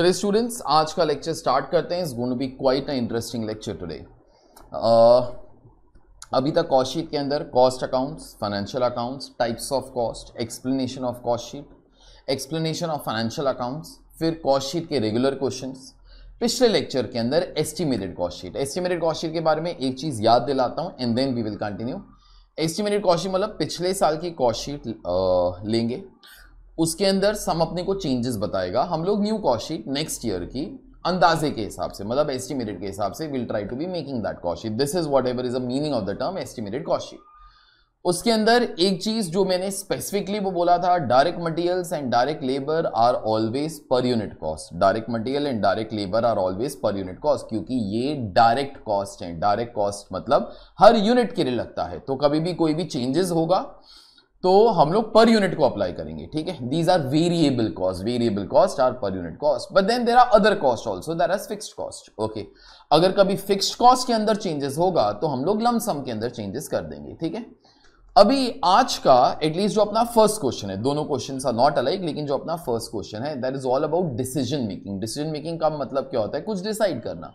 चलिए स्टूडेंट्स आज का लेक्चर स्टार्ट करते हैं is gonna be quite a interesting lecture today अभी तक कॉस्ट शीट के अंदर cost accounts financial accounts types of cost explanation of cost sheet explanation of financial accounts फिर कॉस्ट शीट के रेगुलर क्वेश्चन पिछले lecture के अंदर estimated cost sheet estimated cost sheet के बारे में एक चीज़ याद दिलाता हूँ and then we will continue estimated cost sheet मतलब पिछले साल की कॉस्ट शीट लेंगे उसके अंदर सम अपने को चेंजेस बताएगा हम लोग न्यू कॉस्ट नेक्स्ट ईयर की अंदाजे के हिसाब से मतलब एस्टिमेटेड के हिसाब से will try to be making that cost this is whatever is a meaning of the term estimated cost उसके अंदर एक चीज जो मैंने स्पेसिफिकली वो बोला था direct materials and direct labour are always per unit cost direct material and direct labour are always per unit cost क्योंकि ये डायरेक्ट कॉस्ट है डायरेक्ट कॉस्ट मतलब हर यूनिट के लिए लगता है तो कभी भी कोई भी चेंजेस होगा तो हम लोग पर यूनिट को अप्लाई करेंगे ठीक है these are variable cost variable cost are per unit cost but then there are other cost also there are fix cost okay अगर कभी फिक्स कॉस्ट के अंदर चेंजेस होगा तो हम लोग लमसम के अंदर चेंजेस कर देंगे ठीक है अभी आज का एटलीस्ट जो अपना फर्स्ट क्वेश्चन है दोनों क्वेश्चन आर नॉट अलाइक लेकिन जो अपना फर्स्ट क्वेश्चन है that is all about decision making decision making का मतलब क्या होता है कुछ डिसाइड करना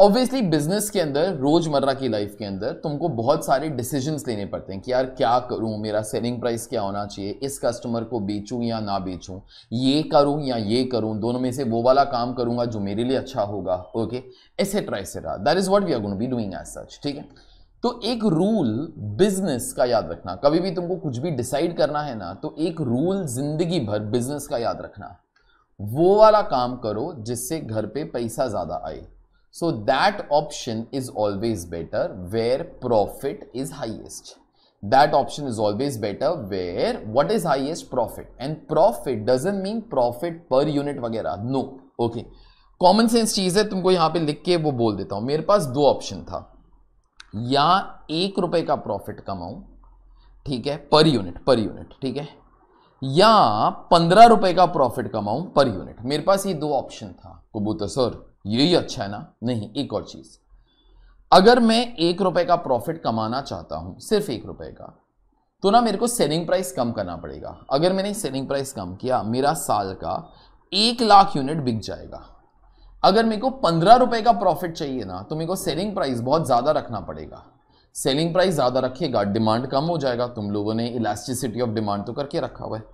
ऑब्वियसली बिजनेस के अंदर रोजमर्रा की लाइफ के अंदर तुमको बहुत सारे डिसीजन लेने पड़ते हैं कि यार क्या करूं मेरा सेलिंग प्राइस क्या होना चाहिए इस कस्टमर को बेचूं या ना बेचूं ये करूं या ये करूं दोनों में से वो वाला काम करूंगा जो मेरे लिए अच्छा होगा ओके ऐसे ट्राई से रहा that is what we are gonna be doing as such ठीक है तो एक रूल बिजनेस का याद रखना कभी भी तुमको कुछ भी डिसाइड करना है ना तो एक रूल जिंदगी भर बिजनेस का याद रखना वो वाला काम करो जिससे घर पे पैसा ज़्यादा आए so that option is always better where profit is highest that option is always better where what is highest profit and profit doesn't mean profit per unit वगैरह नो ओके कॉमन सेंस चीज है तुमको यहां पे लिख के वो बोल देता हूं मेरे पास दो ऑप्शन था या एक रुपए का प्रॉफिट कमाऊं ठीक है पर यूनिट पर यूनिट ठीक है या पंद्रह रुपए का प्रॉफिट कमाऊं पर यूनिट मेरे पास ये दो ऑप्शन था कबूतर सर यही अच्छा है ना नहीं एक और चीज अगर मैं एक रुपए का प्रॉफिट कमाना चाहता हूं सिर्फ एक रुपए का तो ना मेरे को सेलिंग प्राइस कम करना पड़ेगा अगर मैंने सेलिंग प्राइस कम किया मेरा साल का एक लाख यूनिट बिक जाएगा अगर मेरे को पंद्रह रुपए का प्रॉफिट चाहिए ना तो मेरे को सेलिंग प्राइस बहुत ज़्यादा रखना पड़ेगा सेलिंग प्राइस ज़्यादा रखेगा डिमांड कम हो जाएगा तुम लोगों ने इलास्टिसिटी ऑफ डिमांड तो करके रखा हुआ है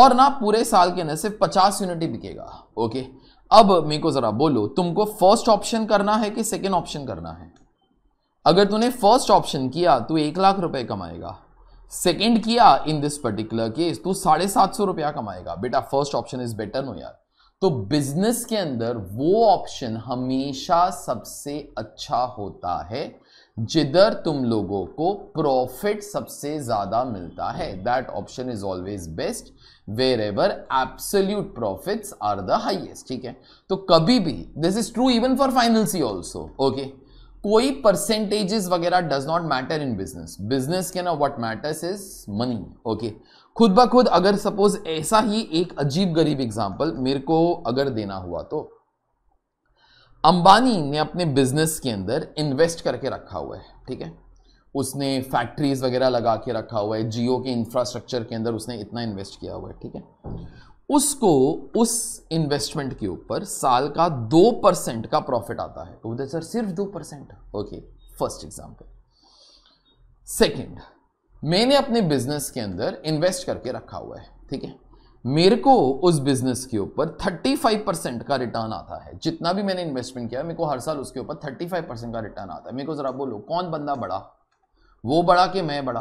और ना पूरे साल के अंदर सिर्फ पचास यूनिट ही बिकेगा ओके अब मेरे को जरा बोलो तुमको फर्स्ट ऑप्शन करना है कि सेकेंड ऑप्शन करना है अगर तूने फर्स्ट ऑप्शन किया तो एक लाख रुपए कमाएगा सेकेंड किया इन दिस पर्टिकुलर केस तू साढ़े सात सौ रुपया कमाएगा बेटा first option is better no यार तो बिजनेस के अंदर वो ऑप्शन हमेशा सबसे अच्छा होता है जिधर तुम लोगों को प्रॉफिट सबसे ज्यादा मिलता है that option is always best wherever absolute profit are the highest ठीक है तो कभी भी this is true even for final C also okay कोई परसेंटेजेस वगैरह does not matter in business business के ना what matters is money okay खुद ब खुद अगर सपोज ऐसा ही एक अजीब गरीब एग्जाम्पल मेरे को अगर देना हुआ तो अंबानी ने अपने बिजनेस के अंदर इन्वेस्ट करके रखा हुआ है ठीक है उसने फैक्ट्रीज वगैरह लगा के रखा हुआ है जियो के इंफ्रास्ट्रक्चर के अंदर उसने इतना इन्वेस्ट किया हुआ है ठीक है उसको उस इन्वेस्टमेंट के ऊपर साल का दो परसेंट का प्रॉफिट आता है तो बोलते सर सिर्फ दो percent okay first example second मैंने अपने बिजनेस के अंदर इन्वेस्ट करके रखा हुआ है ठीक है मेरे को उस बिजनेस के ऊपर 35 परसेंट का रिटर्न आता है जितना भी मैंने इन्वेस्टमेंट किया मेरे को हर साल उसके ऊपर 35 परसेंट का रिटर्न आता है मेरे को जरा बोलो कौन बंदा बड़ा वो बड़ा कि मैं बड़ा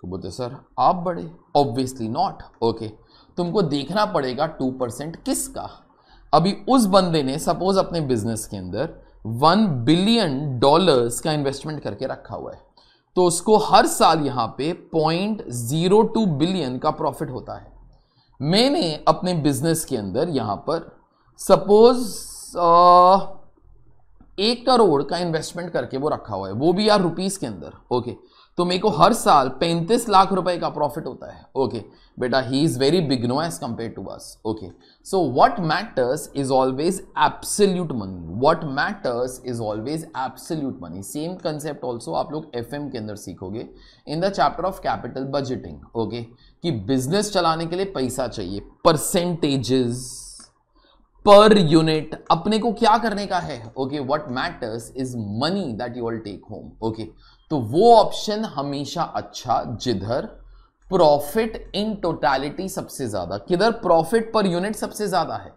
तो बोलते सर आप बड़े ऑब्वियसली नॉट ओके तुमको देखना पड़ेगा टू परसेंट किसका अभी उस बंदे ने सपोज अपने बिजनेस के अंदर वन बिलियन डॉलर्स का इन्वेस्टमेंट करके रखा हुआ है तो उसको हर साल यहां पे पॉइंट जीरो टू बिलियन का प्रॉफिट होता है मैंने अपने बिजनेस के अंदर यहाँ पर सपोज एक करोड़ का इन्वेस्टमेंट करके वो रखा हुआ है वो भी यार रुपीज़ के अंदर ओके तो मेरे को हर साल पैंतीस लाख रुपए का प्रॉफिट होता है ओके बेटा he is very big no as compare to us okay so what matters is always absolute money what matters is always absolute money same concept also आप लोग एफ के अंदर सीखोगे in the chapter of capital budgeting okay कि business चलाने के लिए पैसा चाहिए परसेंटेजेस पर यूनिट अपने को क्या करने का है okay what matters is money that you will take home okay तो वो ऑप्शन हमेशा अच्छा जिधर प्रॉफिट इन टोटैलिटी सबसे ज्यादा किधर प्रॉफिट पर यूनिट सबसे ज्यादा है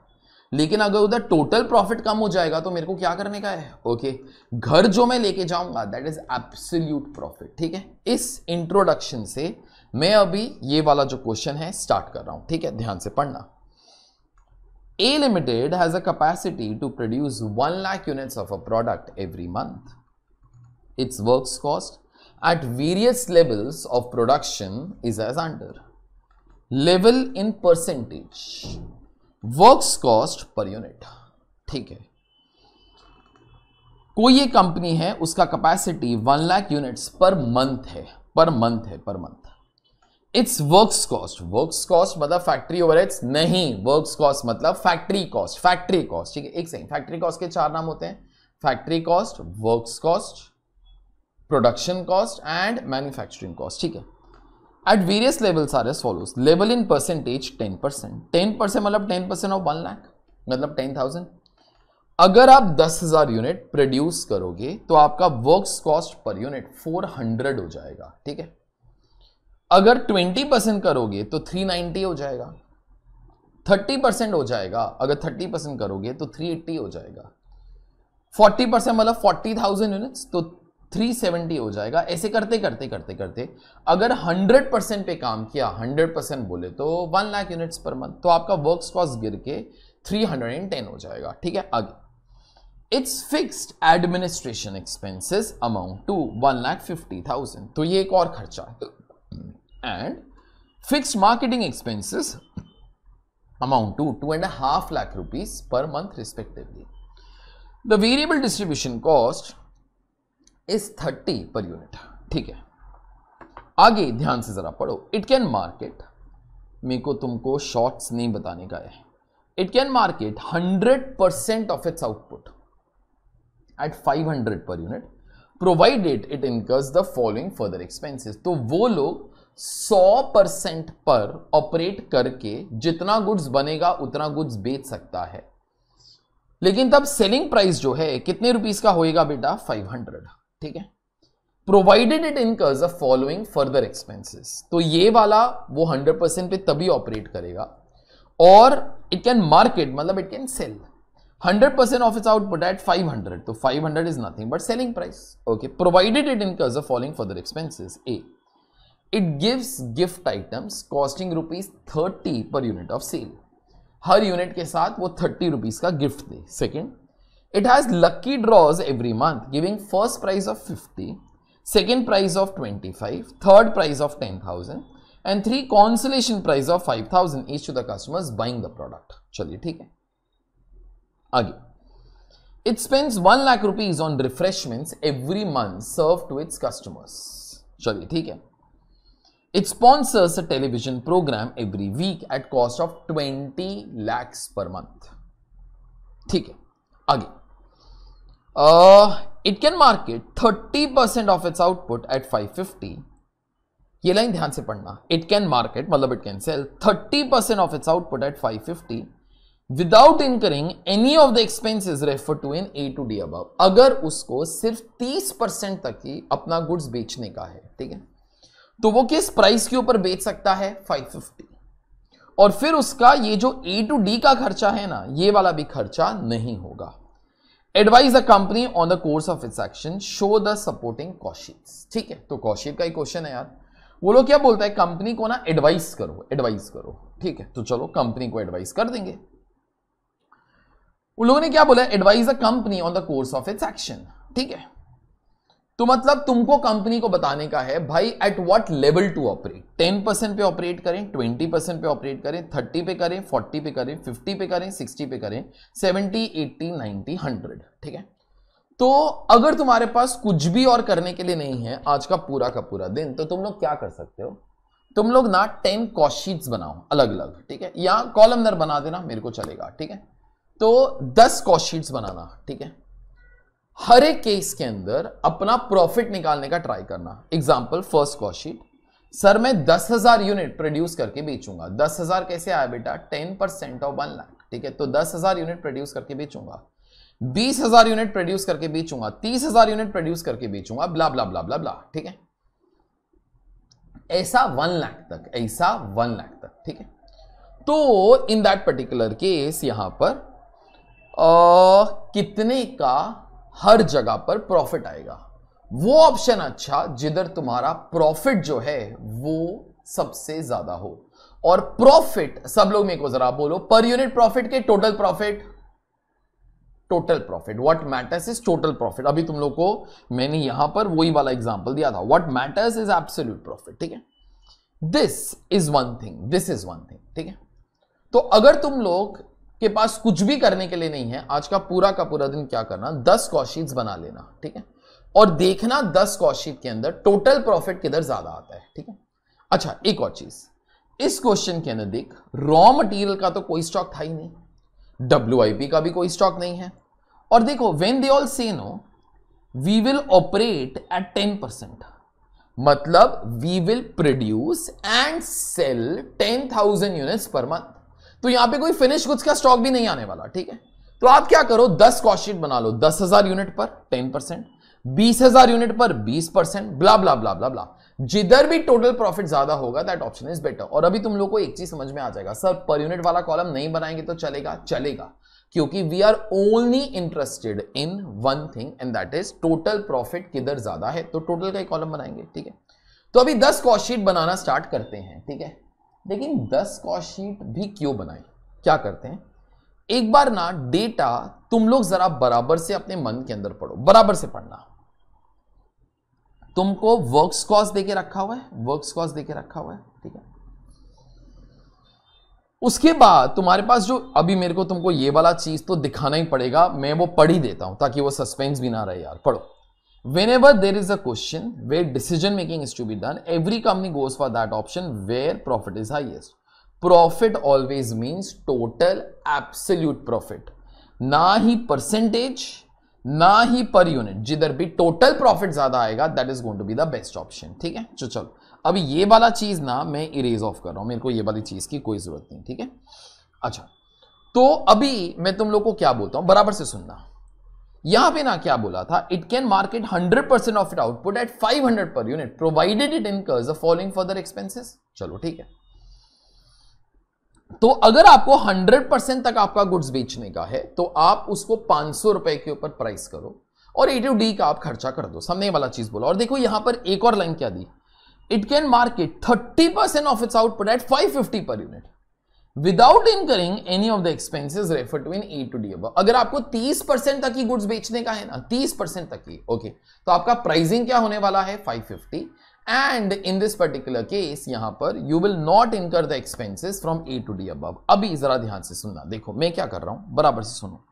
लेकिन अगर उधर टोटल प्रॉफिट कम हो जाएगा तो मेरे को क्या करने का है ओके okay. घर जो मैं लेके जाऊंगा दैट इज एब्सोल्यूट प्रॉफिट ठीक है इस इंट्रोडक्शन से मैं अभी ये वाला जो क्वेश्चन है स्टार्ट कर रहा हूं ठीक है ध्यान से पढ़ना A Limited has a capacity to produce 1 lakh units of a product every month. Its works cost at various levels of production is as under. Level in percentage. Works cost per unit. ठीक है कोई ये company है उसका capacity one lakh units per month है per month है per month it's works cost works cost मतलब factory overheads नहीं वर्क्स कॉस्ट मतलब फैक्ट्री कॉस्ट फैक्ट्री कॉस्ट ठीक है एक सेकंड फैक्ट्री कॉस्ट के चार नाम होते हैं factory cost works cost production cost and manufacturing cost ठीक है at various levels are as follows level in percentage ten percent ten percent मतलब ten percent of one lakh मतलब टेन थाउजेंड अगर आप दस हजार यूनिट प्रोड्यूस करोगे तो आपका works cost per unit four hundred हो जाएगा ठीक है अगर ट्वेंटी परसेंट करोगे तो थ्री हो जाएगा थर्टी परसेंट हो जाएगा अगर थर्टी परसेंट करोगे तो थ्री एट्टी हो जाएगा फोर्टी परसेंट मतलब 40,000 थाउजेंड यूनिट्स तो 370 हो जाएगा ऐसे करते करते करते करते अगर हंड्रेड परसेंट पे काम किया हंड्रेड परसेंट बोले तो one lakh units per month तो आपका वर्क कॉस्ट गिर के थ्री हंड्रेड एंड टेन हो जाएगा ठीक है आगे it's fixed administration expenses amount to one lakh fifty thousand तो ये एक और खर्चा है and fixed marketing expenses amount to half lakh rupees per month respectively. The variable distribution cost is 30 per unit. ठीक है आगे ध्यान से जरा पढ़ो इट कैन मार्केट मेरे को तुमको शॉर्ट्स नहीं बताने का है it can market 100 percent of its output at 500 per unit provided it incurs the following further expenses तो वो लोग 100 परसेंट पर ऑपरेट करके जितना गुड्स बनेगा उतना गुड्स बेच सकता है लेकिन तब सेलिंग प्राइस जो है कितने रुपीस का होएगा बेटा 500 ठीक है provided it incurs a following further expenses तो ये वाला वो 100 परसेंट पे तभी ऑपरेट करेगा और इट कैन मार्केट मतलब it can sell 100 percent of its output at 500 तो 500 is nothing but selling price okay provided it incurs a following further expenses A It gives gift items costing rupees 30 per unit of sale. हर unit के साथ वो thirty rupees का gift दे second it has lucky draws every month giving first prize of fifty second prize of twenty five third prize of ten thousand and three consolation prize of five thousand each to the customers buying the product चलिए ठीक है आगे it spends one lakh rupees on refreshments every month serve to its customers चलिए ठीक है It sponsors a television program every week at cost of 20 lakhs per month. ठीक है आगे it can market 30 percent of its output at 550 ये line ध्यान से पढ़ना इट कैन मार्केट मतलब it can sell 30 percent of its output at 550 without incurring any of the expenses refer to in A to D अब अगर उसको सिर्फ 30 percent तक ही अपना गुड्स बेचने का है ठीक है तो वो किस प्राइस के ऊपर बेच सकता है 550 और फिर उसका ये जो ए टू डी का खर्चा है ना ये वाला भी खर्चा नहीं होगा advise a company on the course of its action show the supporting cost sheets ठीक है तो कॉशीट का ही क्वेश्चन है यार वो लोग क्या बोलता है कंपनी को ना एडवाइस करो एडवाइस करो ठीक है तो चलो कंपनी को एडवाइस कर देंगे उन लोगों ने क्या बोला advise a company on the course of its action ठीक है तो मतलब तुमको कंपनी को बताने का है भाई at what level to operate ten percent पे ऑपरेट करें ट्वेंटी परसेंट पे ऑपरेट करें थर्टी पे करें फोर्टी पे करें फिफ्टी पे करें सिक्सटी पे करें सेवेंटी एट्टी नाइनटी हंड्रेड ठीक है तो अगर तुम्हारे पास कुछ भी और करने के लिए नहीं है आज का पूरा का पूरा दिन तो तुम लोग क्या कर सकते हो तुम लोग ना टेन कॉस्ट बनाओ अलग अलग ठीक है या कॉलमनर बना देना मेरे को चलेगा ठीक है तो दस कॉस्ट बनाना ठीक है हर एक केस के अंदर अपना प्रॉफिट निकालने का ट्राई करना एग्जाम्पल फर्स्ट कॉशीट सर मैं दस हजार यूनिट प्रोड्यूस करके बेचूंगा दस हजार कैसे आया बेटा ten percent of one lakh ठीक है तो दस हजार यूनिट प्रोड्यूस करके बेचूंगा बीस हजार यूनिट प्रोड्यूस करके बेचूंगा तीस हजार यूनिट प्रोड्यूस करके बेचूंगा ब्ला ब्ला ब्ला ब्ला ब्ला ठीक है ऐसा वन लाख तक ऐसा वन लाख तक ठीक है तो इन दैट पर्टिकुलर केस यहां पर आ, कितने का हर जगह पर प्रॉफिट आएगा वो ऑप्शन अच्छा जिधर तुम्हारा प्रॉफिट जो है वो सबसे ज्यादा हो और प्रॉफिट सब लोग मेरे को जरा बोलो पर यूनिट प्रॉफिट के total profit total profit what matters is total profit अभी तुम लोग को मैंने यहां पर वही वाला एग्जांपल दिया था what matters is absolute profit ठीक है this is one thing this is one thing ठीक है तो अगर तुम लोग के पास कुछ भी करने के लिए नहीं है आज का पूरा का पूरा दिन क्या करना दस कॉशीट बना लेना ठीक है और देखना दस कॉशीट के अंदर टोटल प्रॉफिट किधर ज्यादा आता है ठीक है अच्छा एक और चीज इस क्वेश्चन के अंदर देख रॉ मटेरियल का तो कोई स्टॉक था ही नहीं डब्ल्यू का भी कोई स्टॉक नहीं है और देखो when they all say no we will operate at ten percent मतलब we will produce and sell ten thousand units per month तो यहां पे कोई फिनिश गुड्स का स्टॉक भी नहीं आने वाला ठीक है तो आप क्या करो दस कॉस्टशीट बना लो दस हजार यूनिट पर टेन परसेंट बीस हजार यूनिट पर बीस परसेंट ब्ला ब्ला ब्ला ब्ला ब्ला जिधर भी टोटल प्रॉफिट ज्यादा होगा दैट ऑप्शन इज बेटर और अभी तुम लोग को एक चीज समझ में आ जाएगा सर पर यूनिट वाला कॉलम नहीं बनाएंगे तो चलेगा चलेगा क्योंकि we are only interested in one thing and that is total profit किधर ज्यादा है तो टोटल का ही कॉलम बनाएंगे ठीक है तो अभी दस कॉस्टशीट बनाना स्टार्ट करते हैं ठीक है लेकिन दस कॉस्ट शीट भी क्यों बनाई क्या करते हैं एक बार ना डेटा तुम लोग जरा बराबर से अपने मन के अंदर पढ़ो बराबर से पढ़ना तुमको वर्क्स कॉस्ट देके रखा हुआ है वर्क्स कॉस्ट देके रखा हुआ है ठीक है उसके बाद तुम्हारे पास जो अभी मेरे को तुमको ये वाला चीज तो दिखाना ही पड़ेगा मैं वो पढ़ ही देता हूं ताकि वो सस्पेंस भी ना रहे यार पढ़ो whenever there is a question where decision making is to be done every company goes for that option where profit is highest profit always means total absolute profit na hi percentage na hi per unit jidhar bhi total profit zyada aayega that is going to be the best option theek hai चलो चलो अब ye wala cheez na main erase off kar raha हूं मेरे को ये वाली चीज की कोई जरूरत नहीं ठीक है अच्छा तो अभी मैं तुम लोग को क्या बोलता हूं बराबर से सुनना यहां पे ना क्या बोला था it can market 100 percent of it output at 500 per unit provided it incurs the following further expenses चलो ठीक है तो अगर आपको 100 परसेंट तक आपका गुड्स बेचने का है तो आप उसको पांच सौ रुपए के ऊपर प्राइस करो और ए टू डी का आप खर्चा कर दो सामने वाला चीज बोला और देखो यहां पर एक और लाइन क्या दी it can market 30 percent of its output at 550 per unit without incurring any of the expenses refer to in A to D अब अगर आपको 30 परसेंट तक ही गुड्स बेचने का है ना 30 परसेंट तक ही ओके तो आपका प्राइसिंग क्या होने वाला है 550 and in this particular case यहां पर you will not incur the expenses from A to D अब अभी जरा ध्यान से सुनना देखो मैं क्या कर रहा हूं बराबर से सुनो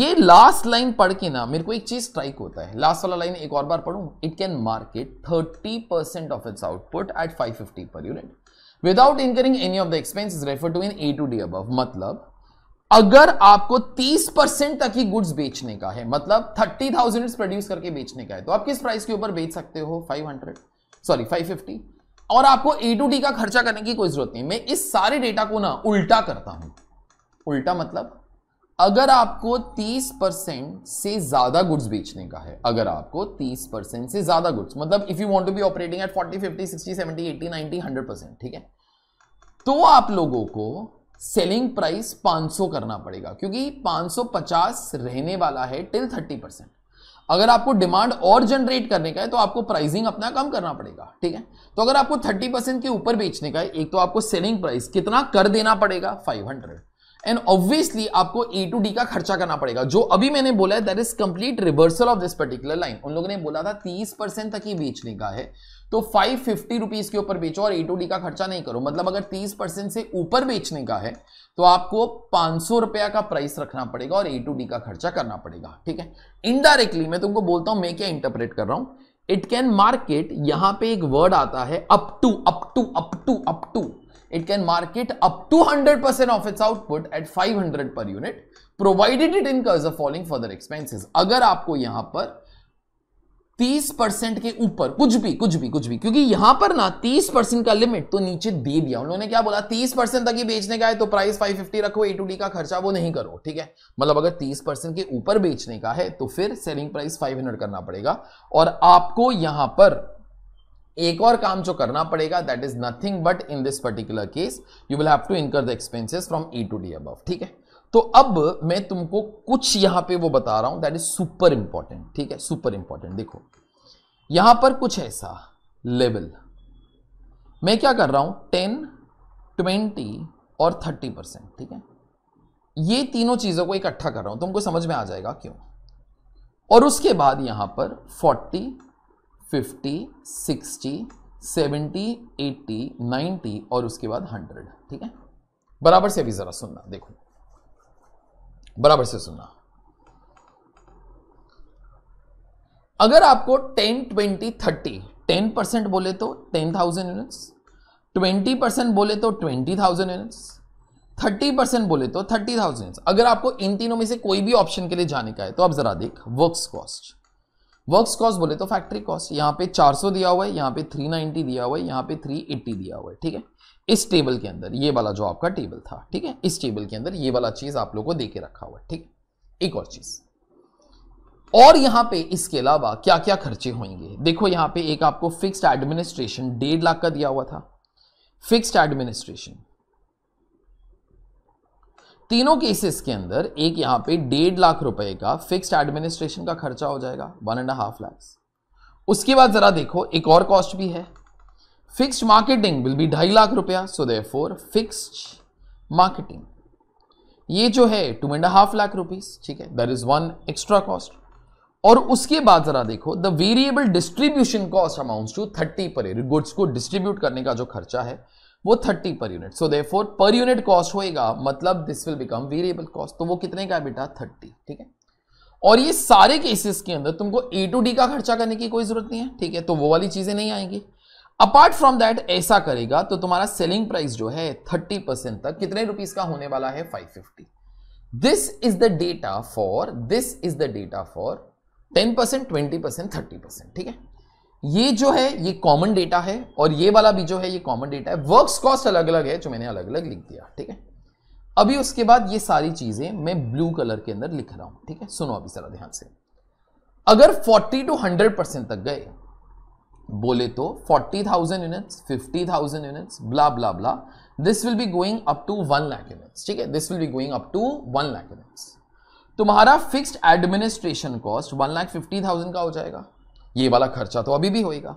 ये लास्ट लाइन पढ़ के ना मेरे को एक चीज स्ट्राइक होता है लास्ट वाला लाइन एक और बार पढ़ू it can market thirty percent of its output at five fifty per unit without incurring any of the expenses refer to in A to D अब मतलब अगर आपको 30 परसेंट तक ही गुड्स बेचने का है मतलब 30,000 थाउजेंड प्रोड्यूस करके बेचने का है तो आप किस प्राइस के ऊपर बेच सकते हो 500 सॉरी 550 और आपको ए टू डी का खर्चा करने की कोई जरूरत नहीं मैं इस सारे डेटा को ना उल्टा करता हूं उल्टा मतलब अगर आपको 30 परसेंट से ज्यादा गुड्स बेचने का है अगर आपको 30 परसेंट से ज्यादा गुड्स मतलब if you want to be operating at 40 50 60 70 80 90 100 percent ठीक है तो आप लोगों को सेलिंग प्राइस 500 करना पड़ेगा क्योंकि 550 रहने वाला है टिल 30 परसेंट अगर आपको डिमांड और जनरेट करने का है तो आपको प्राइसिंग अपना कम करना पड़ेगा ठीक है तो अगर आपको 30 परसेंट के ऊपर बेचने का है एक तो आपको सेलिंग प्राइस कितना कर देना पड़ेगा 500 एंड ऑब्वियसली आपको ए टू डी का खर्चा करना पड़ेगा जो अभी मैंने बोला है that is complete reversal of this particular line उन लोगों ने बोला था 30 परसेंट तक ही बेचने का है तो फाइव फिफ्टी रुपीज के ऊपर बेचो और ए टू डी का खर्चा नहीं करो मतलब अगर तीस परसेंट से ऊपर बेचने का है तो आपको पांच सौ रुपया का प्राइस रखना पड़ेगा और ए टू डी का खर्चा करना पड़ेगा ठीक है इनडायरेक्टली मैं तुमको बोलता हूं मैं क्या इंटरप्रेट कर रहा हूं इट कैन मार्केट यहां पे एक वर्ड आता है up to up to up to up to it can market up to 100% of its output at 500 per unit provided it incurs the following further expenses agar aapko yahan पर 30 percent के ऊपर कुछ भी कुछ भी कुछ भी क्योंकि यहां पर ना 30 परसेंट का लिमिट तो नीचे दे दिया उन्होंने क्या बोला 30 परसेंट तक ही बेचने का है तो प्राइस 550 रखो ए टू डी का खर्चा वो नहीं करो ठीक है मतलब अगर 30 परसेंट के ऊपर बेचने का है तो फिर सेलिंग प्राइस 500 करना पड़ेगा और आपको यहां पर एक और काम जो करना पड़ेगा that is nothing but in this particular case you will have to incur the expenses from E to D above ठीक है तो अब मैं तुमको कुछ यहां पे वो बता रहा हूं दैट इज सुपर इंपॉर्टेंट ठीक है सुपर इंपॉर्टेंट देखो यहां पर कुछ ऐसा लेवल मैं क्या कर रहा हूं टेन ट्वेंटी और थर्टी परसेंट ठीक है ये तीनों चीजों को इकट्ठा कर रहा हूं तुमको समझ में आ जाएगा क्यों और उसके बाद यहां पर forty fifty sixty seventy eighty ninety और उसके बाद हंड्रेड ठीक है बराबर से अभी जरा सुनना देखो बराबर से सुनना अगर आपको ten twenty thirty ten percent बोले तो ten thousand units twenty percent बोले तो twenty thousand units thirty percent बोले तो थर्टी थाउजेंड अगर आपको इन तीनों में से कोई भी ऑप्शन के लिए जाने का है तो आप जरा देख वर्क्स कॉस्ट वर्क्स कॉस्ट बोले तो फैक्ट्री कॉस्ट यहाँ पे 400 दिया हुआ है यहाँ पे 390 दिया हुआ है यहाँ पे 380 दिया हुआ है ठीक है इस टेबल के अंदर ये वाला जो आपका टेबल था ठीक है इस टेबल के अंदर ये वाला चीज आप लोगों को देके रखा हुआ है ठीक एक और चीज और यहाँ पे इसके अलावा क्या क्या खर्चे होंगे देखो यहाँ पे एक आपको फिक्स्ड एडमिनिस्ट्रेशन डेढ़ लाख का दिया हुआ था फिक्स्ड एडमिनिस्ट्रेशन तीनों केसेस के अंदर एक यहां पे डेढ़ लाख रुपए का फिक्स्ड एडमिनिस्ट्रेशन का खर्चा हो जाएगा वन एंड हाफ लैक्स उसके बाद जरा देखो एक और कॉस्ट भी है फिक्स्ड मार्केटिंग विल बी ढाई लाख रुपया so therefore fixed marketing ये जो है two and half lakh rupees ठीक है that is one extra cost और उसके बाद जरा देखो the variable distribution cost amounts to thirty per goods को डिस्ट्रीब्यूट करने का जो खर्चा है वो thirty per unit so for per unit cost होएगा मतलब this will become variable cost तो वो कितने का बेटा थर्टी ठीक है और ये सारे केसेस के अंदर तुमको ए टू डी का खर्चा करने की कोई जरूरत नहीं है ठीक है तो वो वाली चीजें नहीं आएंगी अपार्ट फ्रॉम दैट ऐसा करेगा तो तुम्हारा सेलिंग प्राइस जो है थर्टी परसेंट तक कितने रुपीज का होने वाला है five fifty this is the data for this is the data for ten percent twenty percent thirty percent ठीक है ये जो है ये कॉमन डेटा है और ये वाला भी जो है ये कॉमन डेटा है वर्क्स कॉस्ट अलग अलग है जो मैंने अलग अलग लिख दिया ठीक है अभी उसके बाद ये सारी चीजें मैं ब्लू कलर के अंदर लिख रहा हूं ठीक है सुनो अभी जरा ध्यान से अगर 40 टू 100 परसेंट तक गए बोले तो 40,000 units thousand units blah blah blah this will be going up to one lakh units ठीक है this will be going up to one lakh units तुम्हारा fixed administration cost one lakh fifty thousand का हो जाएगा ये वाला खर्चा तो अभी भी होएगा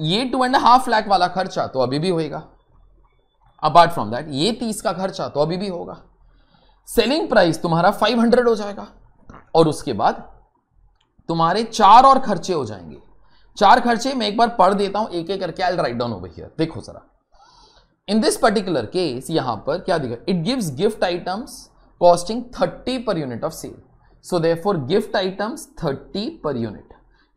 ये टू एंड हाफ लाख वाला खर्चा तो अभी भी होएगा अपार्ट फ्रॉम दैट ये तीस का खर्चा तो अभी भी होगा सेलिंग प्राइस तुम्हारा फाइव हंड्रेड हो जाएगा और उसके बाद तुम्हारे चार और खर्चे हो जाएंगे चार खर्चे मैं एक बार पढ़ देता हूं एक एक करके I write down over here देखो जरा इन दिस पर्टिकुलर केस यहां पर क्या दिखा it gives gift items costing thirty per unit of sale so there gift items thirty per unit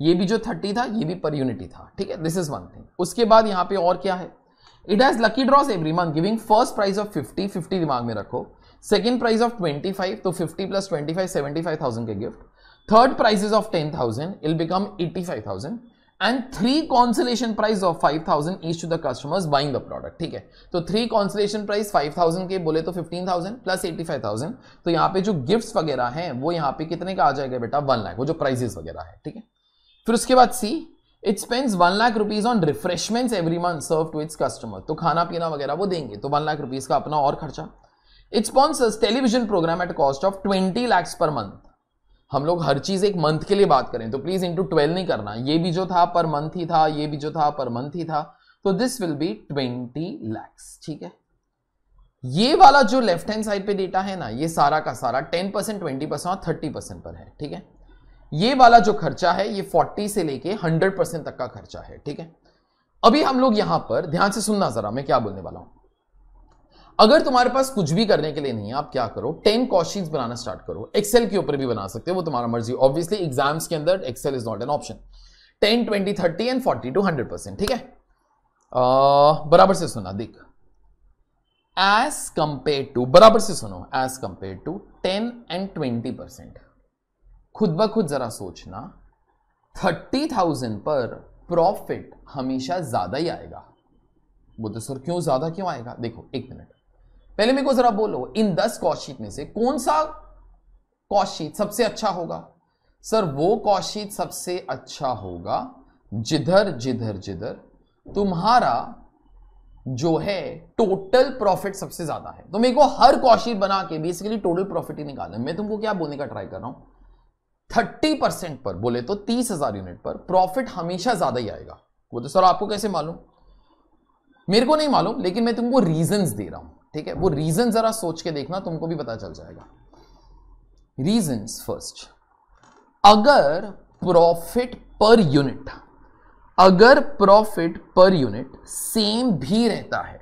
ये भी जो थर्टी था ये भी पर यूनिट ही था ठीक है दिस इज वन थिंग उसके बाद यहाँ पे और क्या है it has lucky draws every month giving first prize of fifty fifty दिमाग में रखो second prize of twenty five तो fifty plus twenty five seventy five thousand के gift third prizes of ten thousand will become eighty five thousand and three consolation prize of five thousand each to the customers buying the product ठीक है तो three consolation prize five thousand के बोले तो fifteen thousand plus eighty five thousand तो यहाँ पे जो गिफ्ट्स वगैरह हैं वो यहाँ पे कितने का आ जाएगा बेटा वन लाख वो जो प्राइजेस वगैरह है ठीक है फिर उसके बाद see it spends one lakh rupees on refreshments every month serve to its customer तो खाना पीना वगैरह वो देंगे तो वन लाख रुपीज का अपना और खर्चा it sponsors television programme at cost of twenty lakhs per month हम लोग हर चीज एक मंथ के लिए बात करें तो प्लीज इंटू ट्वेल्व नहीं करना ये भी जो था पर मंथ ही था ये भी जो था पर मंथ ही था तो this will be twenty lakhs ठीक है ये वाला जो लेफ्ट हैंड साइड पे डेटा है ना ये सारा का सारा टेन परसेंट ट्वेंटी परसेंट और थर्टी परसेंट पर है ठीक है ये वाला जो खर्चा है ये 40 से लेके 100 परसेंट तक का खर्चा है ठीक है अभी हम लोग यहां पर ध्यान से सुनना जरा मैं क्या बोलने वाला हूं अगर तुम्हारे पास कुछ भी करने के लिए नहीं है आप क्या करो टेन क्वेश्चन बनाना स्टार्ट करो एक्सेल के ऊपर भी बना सकते हो वो तुम्हारा मर्जी ऑब्वियसली एग्जाम्स के अंदर Excel is not an option ten twenty thirty and forty to hundred percent ठीक है बराबर से सुना देख एज कंपेयर टू बराबर से सुनो as compare to ten and twenty percent खुद ब खुद ज़रा सोचना थर्टी थाउजेंड पर प्रॉफिट हमेशा ज़्यादा ही आएगा बोलते सर क्यों ज़्यादा क्यों आएगा देखो एक मिनट पहले मेरे को ज़रा बोलो इन दस कॉस्ट में से कौन सा कॉस्ट सबसे अच्छा होगा सर वो कॉस्ट सबसे अच्छा होगा जिधर जिधर जिधर तुम्हारा जो है टोटल प्रॉफिट सबसे ज्यादा है तो मेरे को हर कॉस्ट बना के बेसिकली टोटल प्रॉफिट ही निकालना मैं तुमको क्या बोलने का ट्राई कर रहा हूं थर्टी परसेंट पर बोले तो तीस हजार यूनिट पर प्रॉफिट हमेशा ज्यादा ही आएगा वो तो सर आपको कैसे मालूम मेरे को नहीं मालूम लेकिन मैं तुमको रीजन दे रहा हूं ठीक है वो रीजन जरा सोच के देखना तुमको भी पता चल जाएगा रीजन फर्स्ट अगर प्रॉफिट पर यूनिट अगर प्रॉफिट पर यूनिट सेम भी रहता है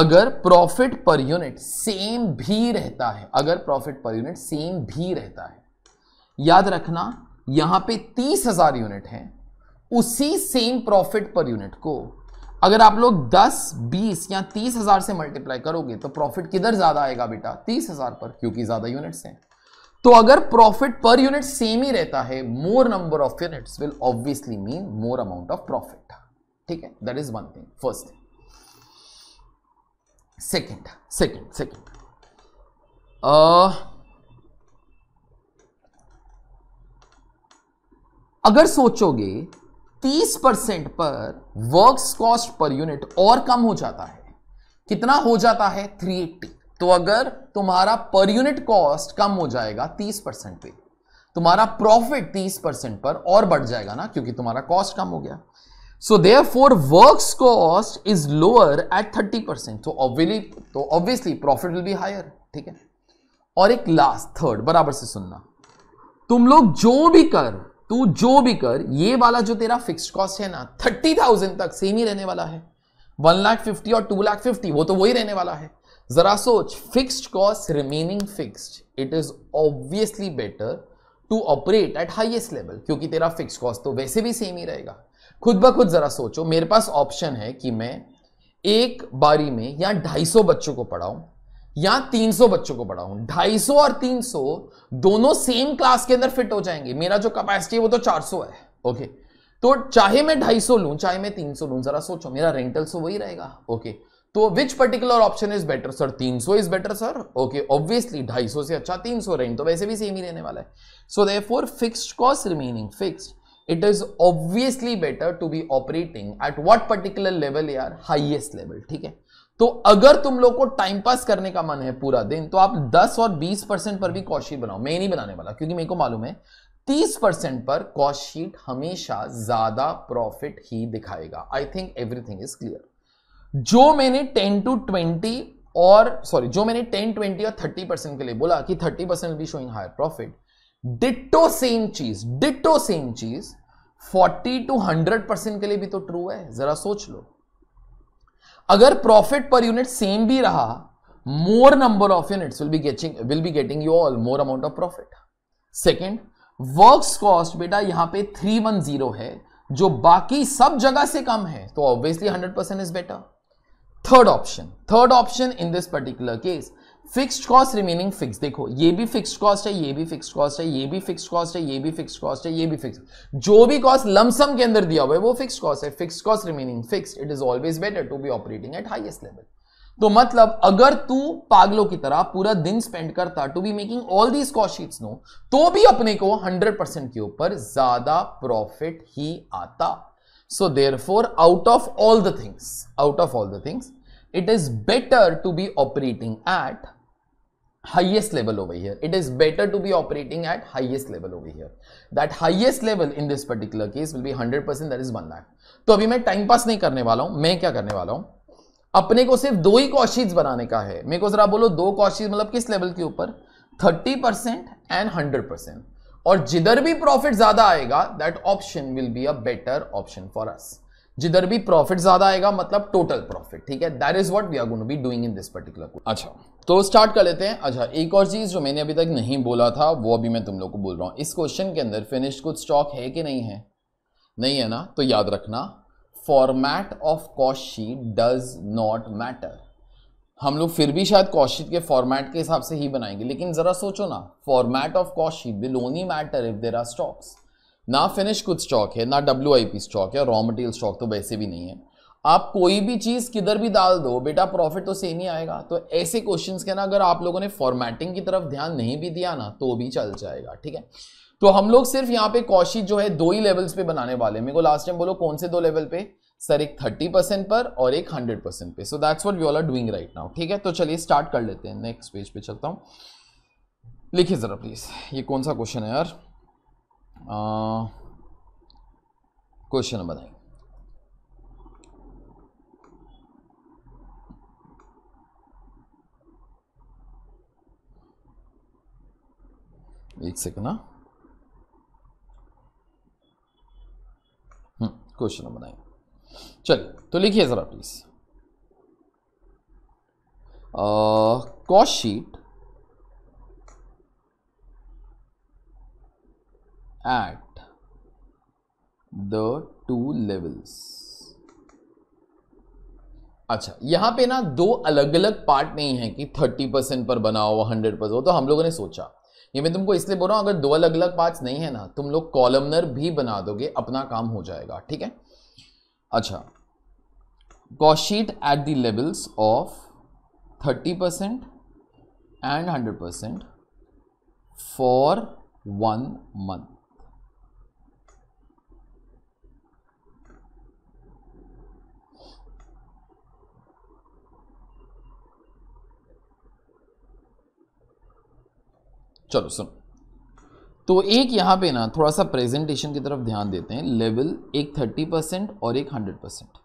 अगर प्रॉफिट पर यूनिट सेम भी रहता है अगर प्रॉफिट पर यूनिट सेम भी रहता है याद रखना यहां पे तीस हजार यूनिट है उसी सेम प्रॉफिट पर यूनिट को अगर आप लोग 10, 20 या तीस हजार से मल्टीप्लाई करोगे तो प्रॉफिट किधर ज्यादा आएगा बेटा तीस हजार पर क्योंकि ज्यादा यूनिट्स हैं तो अगर प्रॉफिट पर यूनिट सेम ही रहता है more number of units will obviously mean more amount of profit ठीक है that is one thing first thing second second second अगर सोचोगे 30 परसेंट पर वर्क्स कॉस्ट पर यूनिट और कम हो जाता है कितना हो जाता है 380 तो अगर तुम्हारा पर यूनिट कॉस्ट कम हो जाएगा 30 परसेंट पे तुम्हारा प्रॉफिट 30 परसेंट पर और बढ़ जाएगा ना क्योंकि तुम्हारा कॉस्ट कम हो गया so therefore work cost is lower at thirty percent तो ऑब्वियसली तो obviously profit will be higher ठीक है और एक लास्ट थर्ड बराबर से सुनना तुम लोग जो भी कर तू जो भी कर ये वाला जो तेरा फिक्स कॉस्ट है ना थर्टी थाउजेंड तक सेम ही रहने वाला है वन लाख फिफ्टी और टू लाख फिफ्टी वो तो वही रहने वाला है जरा सोच fixed cost remaining fixed it is obviously better to operate at highest level क्योंकि तेरा फिक्स कॉस्ट तो वैसे भी सेम ही रहेगा खुद ब खुद जरा सोचो मेरे पास ऑप्शन है कि मैं एक बारी में या 250 बच्चों को पढ़ाऊं यहां 300 बच्चों को पढ़ाऊं 250 और 300 दोनों सेम क्लास के अंदर फिट हो जाएंगे मेरा जो कैपेसिटी है वो तो 400 है ओके तो चाहे मैं 250 लू चाहे मैं 300 लू जरा सोचो मेरा रेंटल सो तो वही रहेगा ओके तो which particular option is better sir 300 is better sir okay obviously सौ से अच्छा 300 रेंट तो वैसे भी सेम ही रहने वाला है so therefore fixed cost remaining fix it is obviously better to be operating at what particular level यार हाइएस्ट लेवल ठीक है तो अगर तुम लोग को टाइम पास करने का मन है पूरा दिन तो आप 10 और 20 परसेंट पर भी कॉस्ट शीट बनाओ मैं नहीं बनाने वाला क्योंकि मेरे को मालूम है 30 परसेंट पर कॉस्ट शीट हमेशा ज्यादा प्रॉफिट ही दिखाएगा I think everything is clear जो मैंने 10 टू 20 और सॉरी जो मैंने 10 20 और 30 परसेंट के लिए बोला कि 30 percent be showing higher profit ditto same चीज डिट्टो सेम चीज 40 टू 100 परसेंट के लिए भी तो ट्रू है जरा सोच लो अगर प्रॉफिट पर यूनिट सेम भी रहा more number of units will be getting will be getting you all more amount of profit second work cost बेटा यहां पे जीरो है जो बाकी सब जगह से कम है तो obviously hundred percent is better third option third option in this particular case fixed cost remaining fix देखो ये भी फिक्स्ड कॉस्ट है ये भी फिक्स्ड कॉस्ट है ये भी फिक्स्ड कॉस्ट है ये भी फिक्स्ड कॉस्ट है ये भी फिक्स जो भी कॉस्ट लमसम के अंदर दिया हुआ है वो फिक्स्ड कॉस्ट है fixed cost remaining fixed it is always better to be operating at highest level तो मतलब अगर तू पागलों की तरह पूरा दिन स्पेंड करता to be making all these cost sheets no तो भी अपने को 100 परसेंट के ऊपर ज्यादा प्रॉफिट ही आता so therefore out of all the things out of all the things it is better to be operating at highest level over here it is better to be operating at highest level over here that highest level in this particular case will be 100 percent that is 1 lakh तो अभी मैं time pass नहीं करने वाला हूं मैं क्या करने वाला हूं अपने को सिर्फ दो ही कॉशीज बनाने का है मेरे को जरा बोलो दो कॉशीज मतलब किस लेवल के ऊपर 30 परसेंट एंड 100 परसेंट और जिधर भी प्रॉफिट ज्यादा आएगा that option will be a better option for us जिधर भी प्रॉफिट ज्यादा आएगा मतलब टोटल प्रॉफिट ठीक है that is what we are gonna be doing in this particular अच्छा तो स्टार्ट कर लेते हैं अच्छा एक और चीज जो मैंने अभी तक नहीं बोला था वो अभी मैं तुम लोग को बोल रहा हूँ इस क्वेश्चन के अंदर फिनिश कुछ स्टॉक है कि नहीं है नहीं है ना तो याद रखना format of cost sheet does not matter हम लोग फिर भी शायद कॉस्ट शीट के फॉर्मेट के हिसाब से ही बनाएंगे लेकिन जरा सोचो ना format of cost sheet will only matter if there are stocks ना फिनिश कुछ स्टॉक है ना डब्ल्यू आई पी स्टॉक है रॉ मटेरियल स्टॉक तो वैसे भी नहीं है आप कोई भी चीज़ किधर भी डाल दो बेटा प्रॉफिट तो सेम ही आएगा तो ऐसे क्वेश्चन के ना अगर आप लोगों ने फॉर्मेटिंग की तरफ ध्यान नहीं भी दिया ना तो भी चल जाएगा ठीक है तो हम लोग सिर्फ यहाँ पे कौशिश जो है दो ही लेवल्स पे बनाने वाले मेरे को लास्ट टाइम बोलो कौन से दो लेवल पे सर एक थर्टी परसेंट पर और एक हंड्रेड परसेंट पे so that's what you all are doing right now ठीक है तो चलिए स्टार्ट कर लेते हैं नेक्स्ट पेज पे चलता हूँ लिखिए ज़रा प्लीज़ ये कौन सा क्वेश्चन है यार क्वेश्चन नंबर नाइन एक सेकंड ना हम्म, क्वेश्चन नंबर नाइन चलिए तो लिखिए जरा please sheet at the two levels अच्छा यहां पे ना दो अलग अलग पार्ट नहीं है कि थर्टी परसेंट पर बनाओ हंड्रेड परसेंट तो हम लोगों ने सोचा ये मैं तुमको इसलिए बोल रहा हूं अगर दो अलग अलग पार्ट्स नहीं है ना तुम लोग कॉलमनर भी बना दोगे अपना काम हो जाएगा ठीक है अच्छा cost sheet at the levels of thirty percent and hundred percent for one month चलो सुनो तो एक यहाँ पे ना थोड़ा सा प्रेजेंटेशन की तरफ ध्यान देते हैं लेवल एक थर्टी परसेंट और एक हंड्रेड परसेंट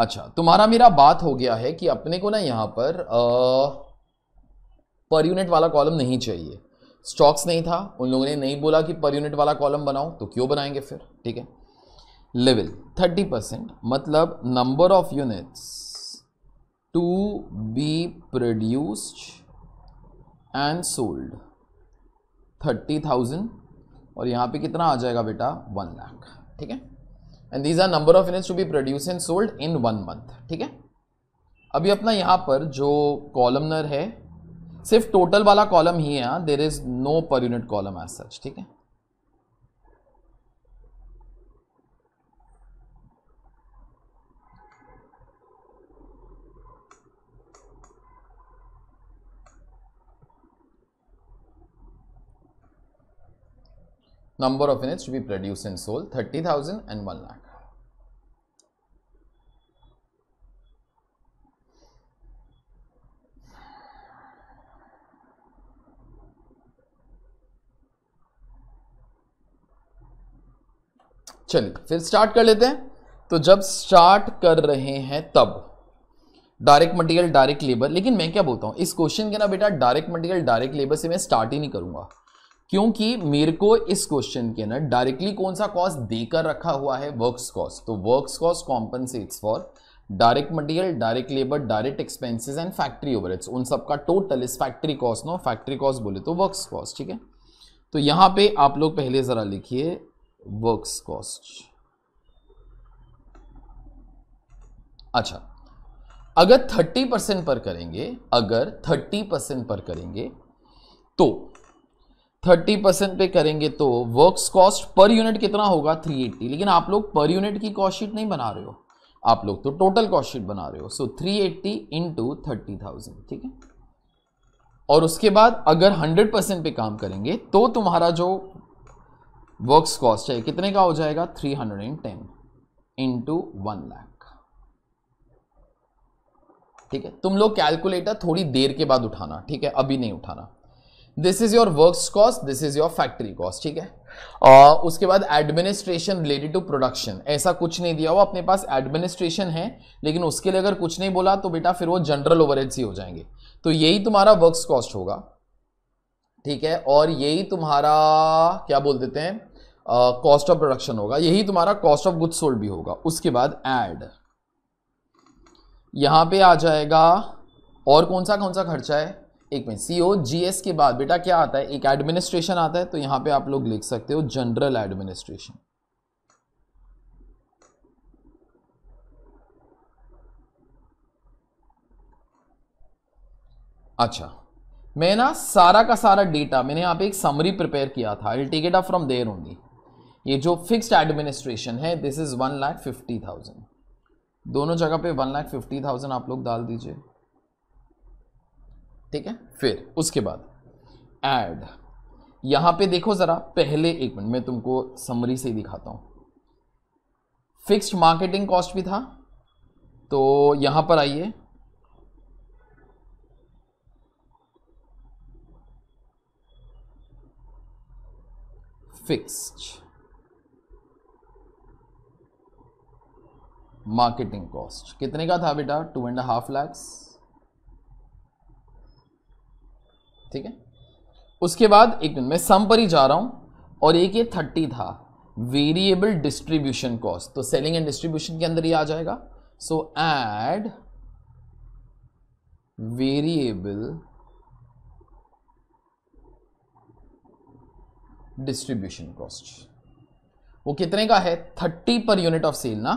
अच्छा तुम्हारा मेरा बात हो गया है कि अपने को ना यहाँ पर आ, पर यूनिट वाला कॉलम नहीं चाहिए स्टॉक्स नहीं था उन लोगों ने नहीं बोला कि पर यूनिट वाला कॉलम बनाओ तो क्यों बनाएंगे फिर ठीक है लेवल थर्टी परसेंट मतलब number of units to be produced and sold thirty thousand और यहाँ पे कितना आ जाएगा बेटा वन लाख ठीक है and these are number of units to be produce and sold in one month ठीक है अभी अपना यहाँ पर जो कॉलमनर है सिर्फ टोटल वाला कॉलम ही है there is no per unit column as such ठीक है number of units to be produced and sold 30,000 and 1 lakh. चलिए फिर स्टार्ट कर लेते हैं तो जब स्टार्ट कर रहे हैं तब डायरेक्ट मटेरियल डायरेक्ट लेबर लेकिन मैं क्या बोलता हूं इस क्वेश्चन के ना बेटा डायरेक्ट मटेरियल डायरेक्ट लेबर से मैं स्टार्ट ही नहीं करूंगा क्योंकि मेरे को इस क्वेश्चन के ना डायरेक्टली कौन सा कॉस्ट देकर रखा हुआ है वर्क्स कॉस्ट तो works cost compensates for direct material direct labour direct expenses and factory overheads उन सबका total is factory cost no factory cost बोले तो वर्क्स कॉस्ट ठीक है तो यहां पे आप लोग पहले ज़रा लिखिए वर्क्स कॉस्ट अच्छा अगर 30 परसेंट पर करेंगे अगर 30 परसेंट पर करेंगे तो थर्टी परसेंट पे करेंगे तो वर्क्स कॉस्ट पर यूनिट कितना होगा थ्री एट्टी लेकिन आप लोग पर यूनिट की कॉस्ट शीट नहीं बना रहे हो आप लोग तो टोटल कॉस्ट शीट बना रहे हो so three eighty into thirty thousand ठीक है और उसके बाद अगर हंड्रेड परसेंट पे काम करेंगे तो तुम्हारा जो वर्क्स कॉस्ट है कितने का हो जाएगा three hundred and ten into one lakh ठीक है तुम लोग कैलकुलेटर थोड़ी देर के बाद उठाना ठीक है अभी नहीं उठाना this is your work cost this is your factory cost ठीक है और उसके बाद एडमिनिस्ट्रेशन रिलेटेड टू प्रोडक्शन ऐसा कुछ नहीं दिया हुआ अपने पास एडमिनिस्ट्रेशन है लेकिन उसके लिए अगर कुछ नहीं बोला तो बेटा फिर वो जनरल ओवरहेड्स ही हो जाएंगे तो यही तुम्हारा वर्क्स कॉस्ट होगा ठीक है और यही तुम्हारा क्या बोल देते हैं कॉस्ट ऑफ प्रोडक्शन होगा यही तुम्हारा कॉस्ट ऑफ गुड्स सोल्ड भी होगा उसके बाद एड यहां पे आ जाएगा और कौन सा कौन सा खर्चा है एक मिनट सी ओ जी एस के बाद बेटा क्या आता है एक एडमिनिस्ट्रेशन आता है तो यहां पे आप लोग लिख सकते हो जनरल एडमिनिस्ट्रेशन अच्छा मैं ना सारा का सारा डेटा मैंने यहां पे एक समरी प्रिपेयर किया था I take it up from there only ये जो फिक्स्ड एडमिनिस्ट्रेशन है this is one lakh fifty thousand दोनों जगह पे वन लाख फिफ्टी थाउजेंड आप लोग डाल दीजिए ठीक है फिर उसके बाद ऐड यहां पे देखो ज़रा पहले एक मिनट मैं तुमको समरी से ही दिखाता हूं फिक्स्ड मार्केटिंग कॉस्ट भी था तो यहां पर आइए फिक्स्ड मार्केटिंग कॉस्ट कितने का था बेटा टू एंड हाफ लैक्स ठीक है उसके बाद एक मिनट मैं सम पर ही जा रहा हूँ और एक ये थर्टी था वेरिएबल डिस्ट्रीब्यूशन कॉस्ट तो सेलिंग एंड डिस्ट्रीब्यूशन के अंदर ही आ जाएगा so add variable distribution cost वो कितने का है thirty per unit of cell ना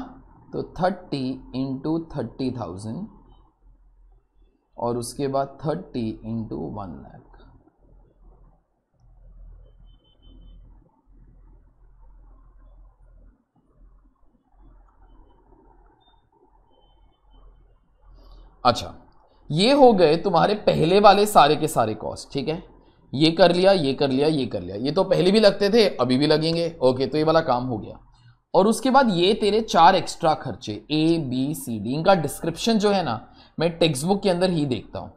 तो थर्टी इंटू थर्टी थाउजेंड और उसके बाद थर्टी इंटू वन लैख अच्छा ये हो गए तुम्हारे पहले वाले सारे के सारे कॉस्ट ठीक है ये कर लिया ये कर लिया ये कर लिया ये तो पहले भी लगते थे अभी भी लगेंगे ओके तो ये वाला काम हो गया और उसके बाद ये तेरे चार एक्स्ट्रा खर्चे ए बी सी डी इनका डिस्क्रिप्शन जो है ना मैं टेक्स्ट बुक के अंदर ही देखता हूँ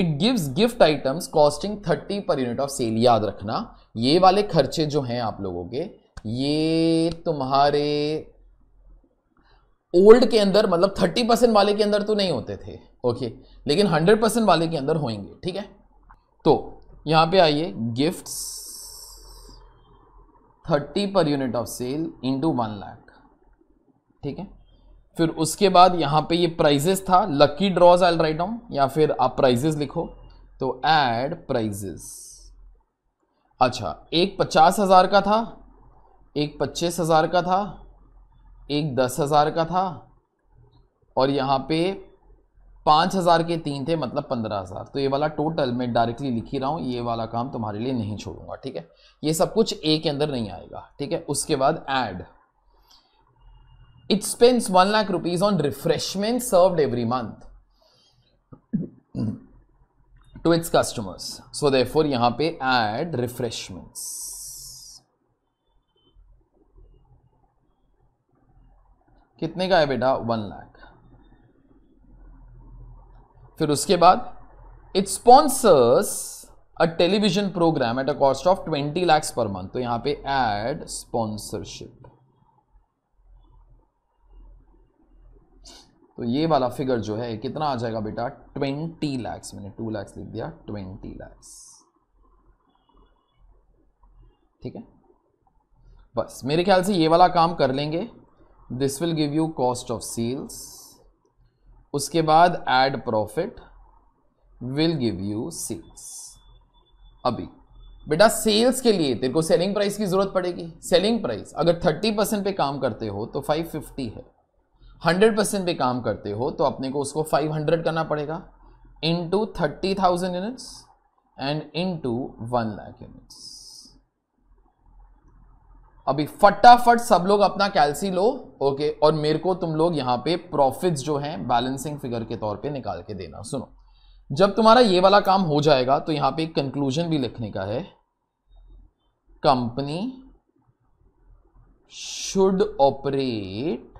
it gives gift items costing thirty per unit of sale याद रखना ये वाले खर्चे जो हैं आप लोगों के ये तुम्हारे ओल्ड के अंदर मतलब थर्टी परसेंट वाले के अंदर तो नहीं होते थे ओके लेकिन हंड्रेड परसेंट वाले के अंदर होंगे ठीक है तो यहाँ पे आइए gifts thirty per unit of sale into one lakh ठीक है फिर उसके बाद यहाँ पे ये प्राइजेस था lucky draws I write down या फिर आप प्राइजेस लिखो तो एड प्राइजेस अच्छा एक पचास हज़ार का था एक पच्चीस हज़ार का था एक दस हज़ार का था और यहाँ पे पाँच हज़ार के तीन थे मतलब पंद्रह हज़ार तो ये वाला टोटल मैं डायरेक्टली लिख ही रहा हूँ ये वाला काम तुम्हारे लिए नहीं छोड़ूंगा ठीक है ये सब कुछ ए के अंदर नहीं आएगा ठीक है उसके बाद add it spends one lakh rupees on refreshment served every month to its customers so therefore यहाँ पे एड रिफ्रेशमेंट्स कितने का है बेटा वन लाख फिर उसके बाद it sponsors a television programme at a cost of twenty lakhs per month तो यहां पे एड स्पॉन्सरशिप तो ये वाला फिगर जो है कितना आ जाएगा बेटा ट्वेंटी लैक्स मैंने टू लैक्स लिख दिया ट्वेंटी लैक्स ठीक है बस मेरे ख्याल से ये वाला काम कर लेंगे this will give you cost of sales उसके बाद add profit will give you sales अभी बेटा सेल्स के लिए तेरे को सेलिंग प्राइस की जरूरत पड़ेगी सेलिंग प्राइस अगर 30 परसेंट पे काम करते हो तो 550 है 100 परसेंट पे काम करते हो तो अपने को उसको 500 करना पड़ेगा to thirty thousand units and to one lakh units अभी फटाफट सब लोग अपना कैलसी लो ओके और मेरे को तुम लोग यहां पे प्रॉफिट्स जो हैं बैलेंसिंग फिगर के तौर पे निकाल के देना सुनो जब तुम्हारा ये वाला काम हो जाएगा तो यहां पे एक कंक्लूजन भी लिखने का है company should operate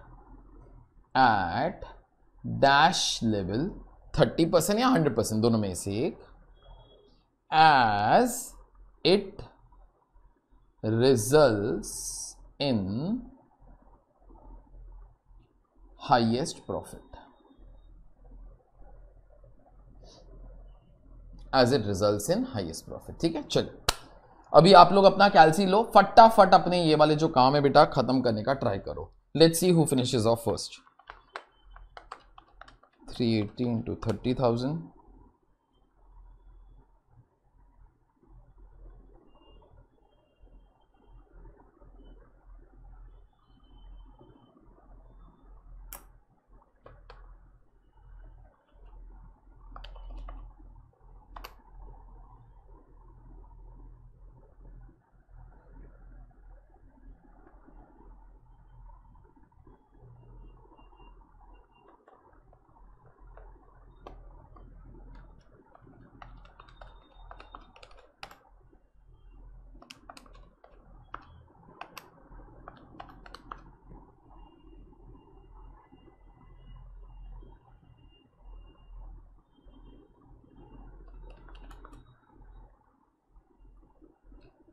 at dash level thirty percent या हंड्रेड परसेंट दोनों में से एक as it results in highest profit as it result in highest profit ठीक है चलिए अभी आप लोग अपना कैलसी लो फटाफट अपने ये वाले जो काम है बेटा खत्म करने का ट्राई करो let's see who finishes off first three eighteen two thirty thousand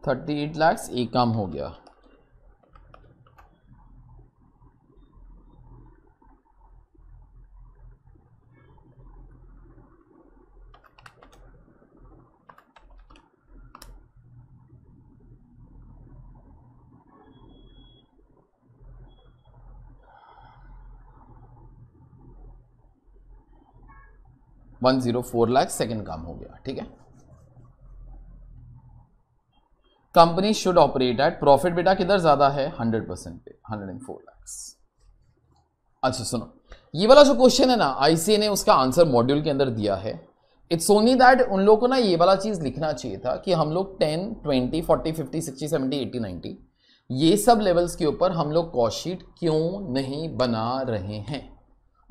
thirty eight lakhs एक काम हो गया one zero four lakhs second काम हो गया ठीक है company should operate at profit बेटा किधर ज्यादा है हंड्रेड परसेंट पे हंड्रेड एंड फोर लैक्स अच्छा सुनो ये वाला जो क्वेश्चन है ना आईसीए ने उसका आंसर मॉड्यूल के अंदर दिया है इट्स ओनली दैट उन लोगों को ना ये वाला चीज़ लिखना चाहिए था कि हम लोग ten twenty forty fifty sixty seventy eighty ninety ये सब लेवल्स के ऊपर हम लोग कॉशीट क्यों नहीं बना रहे हैं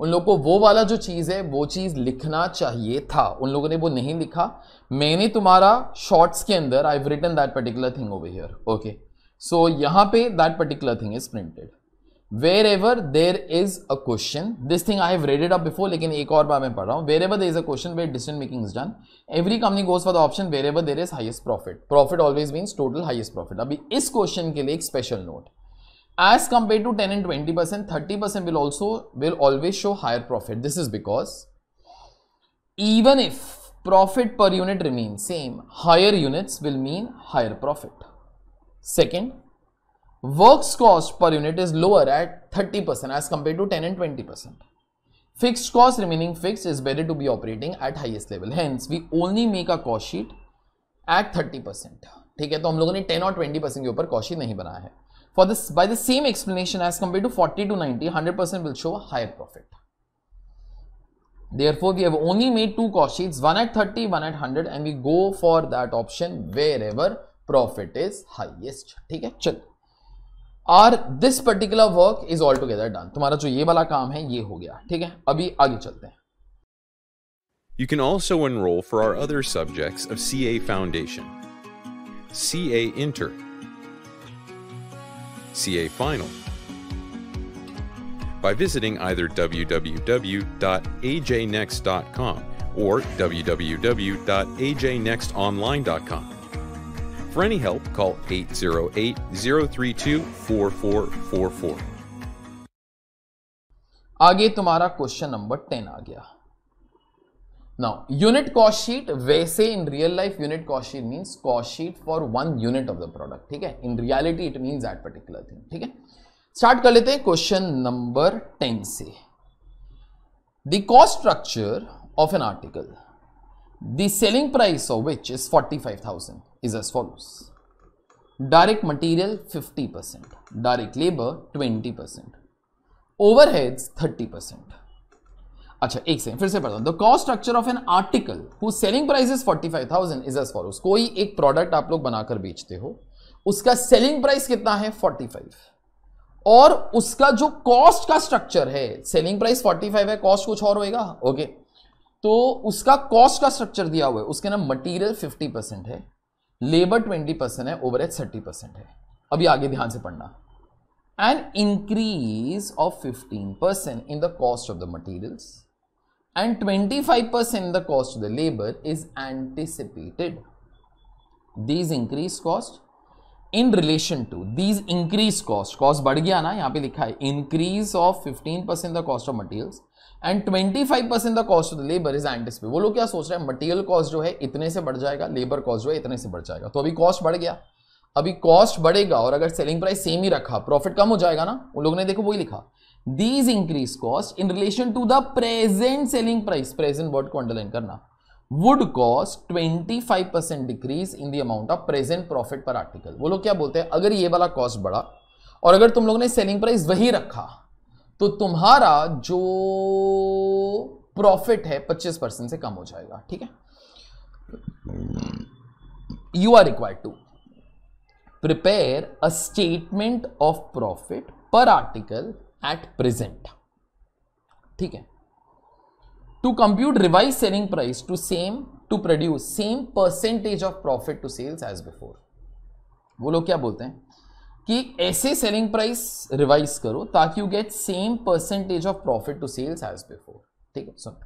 उन लोग को वो वाला जो चीज़ है वो चीज़ लिखना चाहिए था उन लोगों ने वो नहीं लिखा मैंने तुम्हारा शॉर्ट्स के अंदर I written that particular thing over here okay so यहाँ पे that particular thing is printed wherever there is a question this thing I have read it up before लेकिन एक और बार मैं पढ़ रहा हूँ wherever there is a question where decision making is done every company goes for the option wherever there is highest profit profit always means total highest profit अभी इस क्वेश्चन के लिए एक special note as compared to 10 and 20 percent 30 percent will also will always show higher profit this is because even if profit per unit remains same higher units will mean higher profit second works cost per unit is lower at 30 percent as compared to 10 and 20 percent fixed cost remaining fixed is better to be operating at highest level hence we only make a cost sheet at 30 percent ठीक है तो हम लोगों ने 10 और 20 percent के ऊपर Cauchy नहीं बनाया है For this, by the same explanation as compared to 40 to 90, 100% will show a higher profit. Therefore, we have only made two cost sheets, one at 30, one at 100 and we go for that option wherever profit is highest. take action Or और this particular work is all together done तुम्हारा जो ये वाला काम है ये हो गया ठीक है अभी आगे चलते हैं You can also enroll for our other subjects of CA Foundation. CA Inter CA Final by visiting either www.ajnext.com or www.ajnextonline.com. For any help, call 808 032 4444. आगे तुम्हारा क्वेश्चन नंबर टेन आ गया Now, unit cost sheet, वैसे in real life unit cost sheet means cost sheet for one unit of the product, ठीक है? In reality it means that particular thing, ठीक है? Start कर लेते हैं question number 10 से. The cost structure of an article, the selling price of which is 45,000 is as follows. Direct material 50%, direct labor 20%, overheads 30%. अच्छा एक सेकंड फिर से पढ़ता हूँ the cost structure of an article who selling price is forty five thousand is as follows कोई एक product आप लोग बनाकर बेचते हो उसका सेलिंग प्राइस कितना है फोर्टी फाइव और उसका जो कॉस्ट का स्ट्रक्चर है सेलिंग प्राइस फोर्टी फाइव है कॉस्ट कुछ और होएगा ओके तो उसका कॉस्ट का स्ट्रक्चर दिया हुआ है उसके नाम मटीरियल फिफ्टी परसेंट है लेबर ट्वेंटी परसेंट है ओवर एज थर्टी परसेंट है अभी आगे ध्यान से पढ़ना and increase of fifteen percent in the cost of the materials and 25% the cost of the labor is anticipated these increased cost in relation to these increased cost cost बढ़ गया ना यहाँ पे लिखा है increase of 15% the cost of materials and 25% the cost of the labour is anticipate वो लोग क्या सोच रहे हैं मटेरियल कॉस्ट जो है इतने से बढ़ जाएगा लेबर कॉस्ट जो है इतने से बढ़ जाएगा तो अभी कॉस्ट बढ़ गया अभी कॉस्ट बढ़ेगा और अगर सेलिंग प्राइस सेम ही रखा प्रॉफिट कम हो जाएगा ना उन लोगों ने देखो वही लिखा these increase cost in relation to the present selling price present word को अंडरलाइन करना would cost twenty five percent decrease in the amount of present profit per article वो लोग क्या बोलते हैं अगर ये वाला कॉस्ट बढ़ा और अगर तुम लोगों ने सेलिंग प्राइस वही रखा तो तुम्हारा जो प्रॉफिट है पच्चीस परसेंट से कम हो जाएगा ठीक है you are require to prepare a statement of profit per article at present ठीक है to compute revise selling price to same to produce same percentage of profit to sales as before वो लोग क्या बोलते हैं कि ऐसे सेलिंग प्राइस रिवाइज करो ताकि you get same percentage of profit to sales as before ठीक है सुन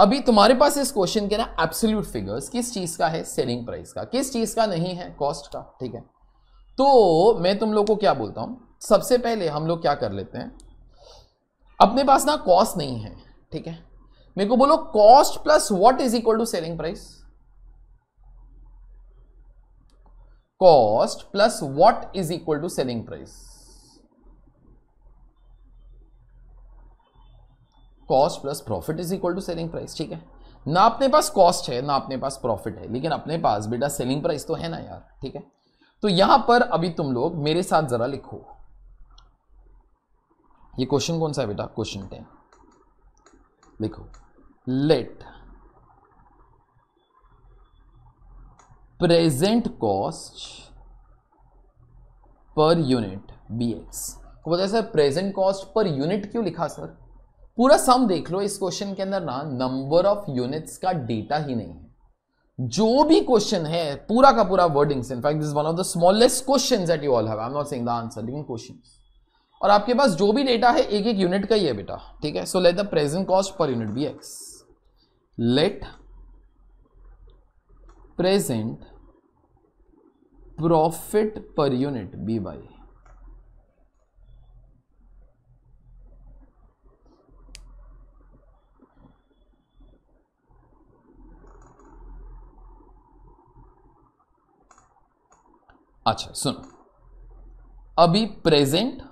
अभी तुम्हारे पास इस क्वेश्चन के ना एब्सोल्यूट फिगर्स किस चीज का है सेलिंग प्राइस का किस चीज का नहीं है कॉस्ट का ठीक है तो मैं तुम लोग को क्या बोलता हूं सबसे पहले हम लोग क्या कर लेते हैं अपने पास ना कॉस्ट नहीं है ठीक है मेरे को बोलो cost plus what is equal to selling price cost plus what is equal to selling price cost plus profit is equal to selling price ठीक है ना अपने पास कॉस्ट है ना अपने पास प्रॉफिट है लेकिन अपने पास बेटा सेलिंग प्राइस तो है ना यार ठीक है तो यहां पर अभी तुम लोग मेरे साथ जरा लिखो ये क्वेश्चन कौन सा है बेटा क्वेश्चन टेन लिखो let present cost per unit be x बताया sir present cost per unit क्यों लिखा सर पूरा सम देख लो इस क्वेश्चन के अंदर ना नंबर ऑफ यूनिट्स का डेटा ही नहीं है जो भी क्वेश्चन है पूरा का पूरा wordings in fact this one of the smallest question that you all have I am not saying the answer लेकिन क्वेश्चंस और आपके पास जो भी डेटा है एक एक यूनिट का ही है बेटा ठीक है so let the present cost per unit be x let present profit per unit be y अच्छा सुनो अभी प्रेजेंट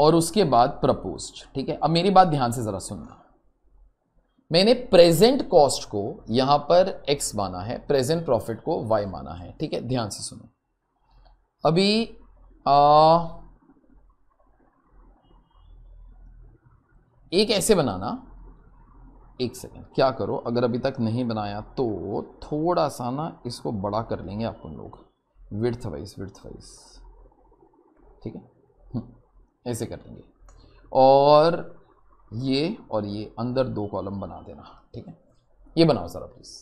और उसके बाद प्रपोज्ड ठीक है अब मेरी बात ध्यान से ज़रा सुनना मैंने प्रेजेंट कॉस्ट को यहां पर एक्स माना है प्रेजेंट प्रॉफिट को वाई माना है ठीक है ध्यान से सुनो अभी आ, एक ऐसे बनाना एक सेकेंड क्या करो अगर अभी तक नहीं बनाया तो थोड़ा सा ना इसको बड़ा कर लेंगे आप लोग विर्थ वाइज विर्थ वाइज ठीक है ऐसे कर देंगे और ये और ये अंदर दो कॉलम बना देना ठीक है ये बनाओ सारा प्लीज़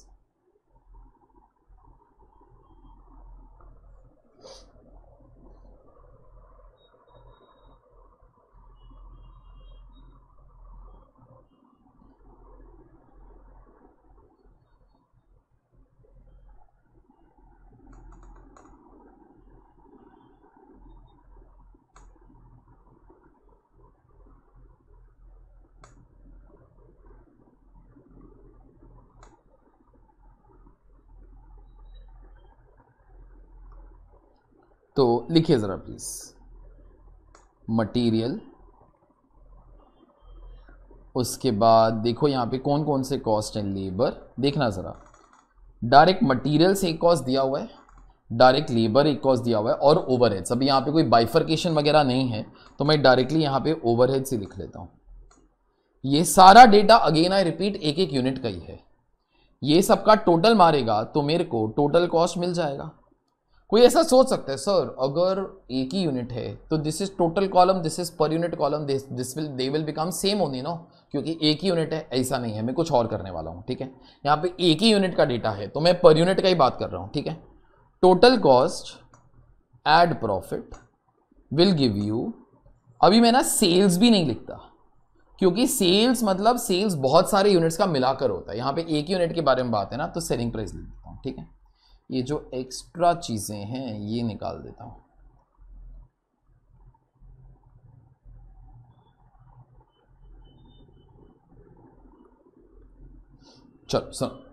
तो लिखिए ज़रा प्लीज़ मटेरियल उसके बाद देखो यहाँ पे कौन कौन से कॉस्ट हैं लेबर देखना ज़रा डायरेक्ट से एक कॉस्ट दिया हुआ है डायरेक्ट लेबर एक कॉस्ट दिया हुआ है और ओवरहेड्स अभी यहाँ पे कोई बाइफर्केशन वगैरह नहीं है तो मैं डायरेक्टली यहाँ पे ओवरहेड ही लिख लेता हूँ ये सारा डेटा अगेन आई रिपीट एक एक यूनिट का ही है ये सबका टोटल मारेगा तो मेरे को टोटल कॉस्ट मिल जाएगा कोई ऐसा सोच सकता है सर अगर एक ही यूनिट है तो this is total column this is per unit column this will they will become same only no क्योंकि एक ही यूनिट है ऐसा नहीं है मैं कुछ और करने वाला हूँ ठीक है यहाँ पे एक ही यूनिट का डेटा है तो मैं पर यूनिट का ही बात कर रहा हूँ ठीक है total cost add profit will give you अभी मैं ना सेल्स भी नहीं लिखता क्योंकि सेल्स मतलब सेल्स बहुत सारे यूनिट्स का मिलाकर होता है यहाँ पे एक ही यूनिट के बारे में बात है ना तो सेलिंग प्राइस लिख देता हूँ ठीक है ये जो एक्स्ट्रा चीज़ें हैं ये निकाल देता हूँ चलो सर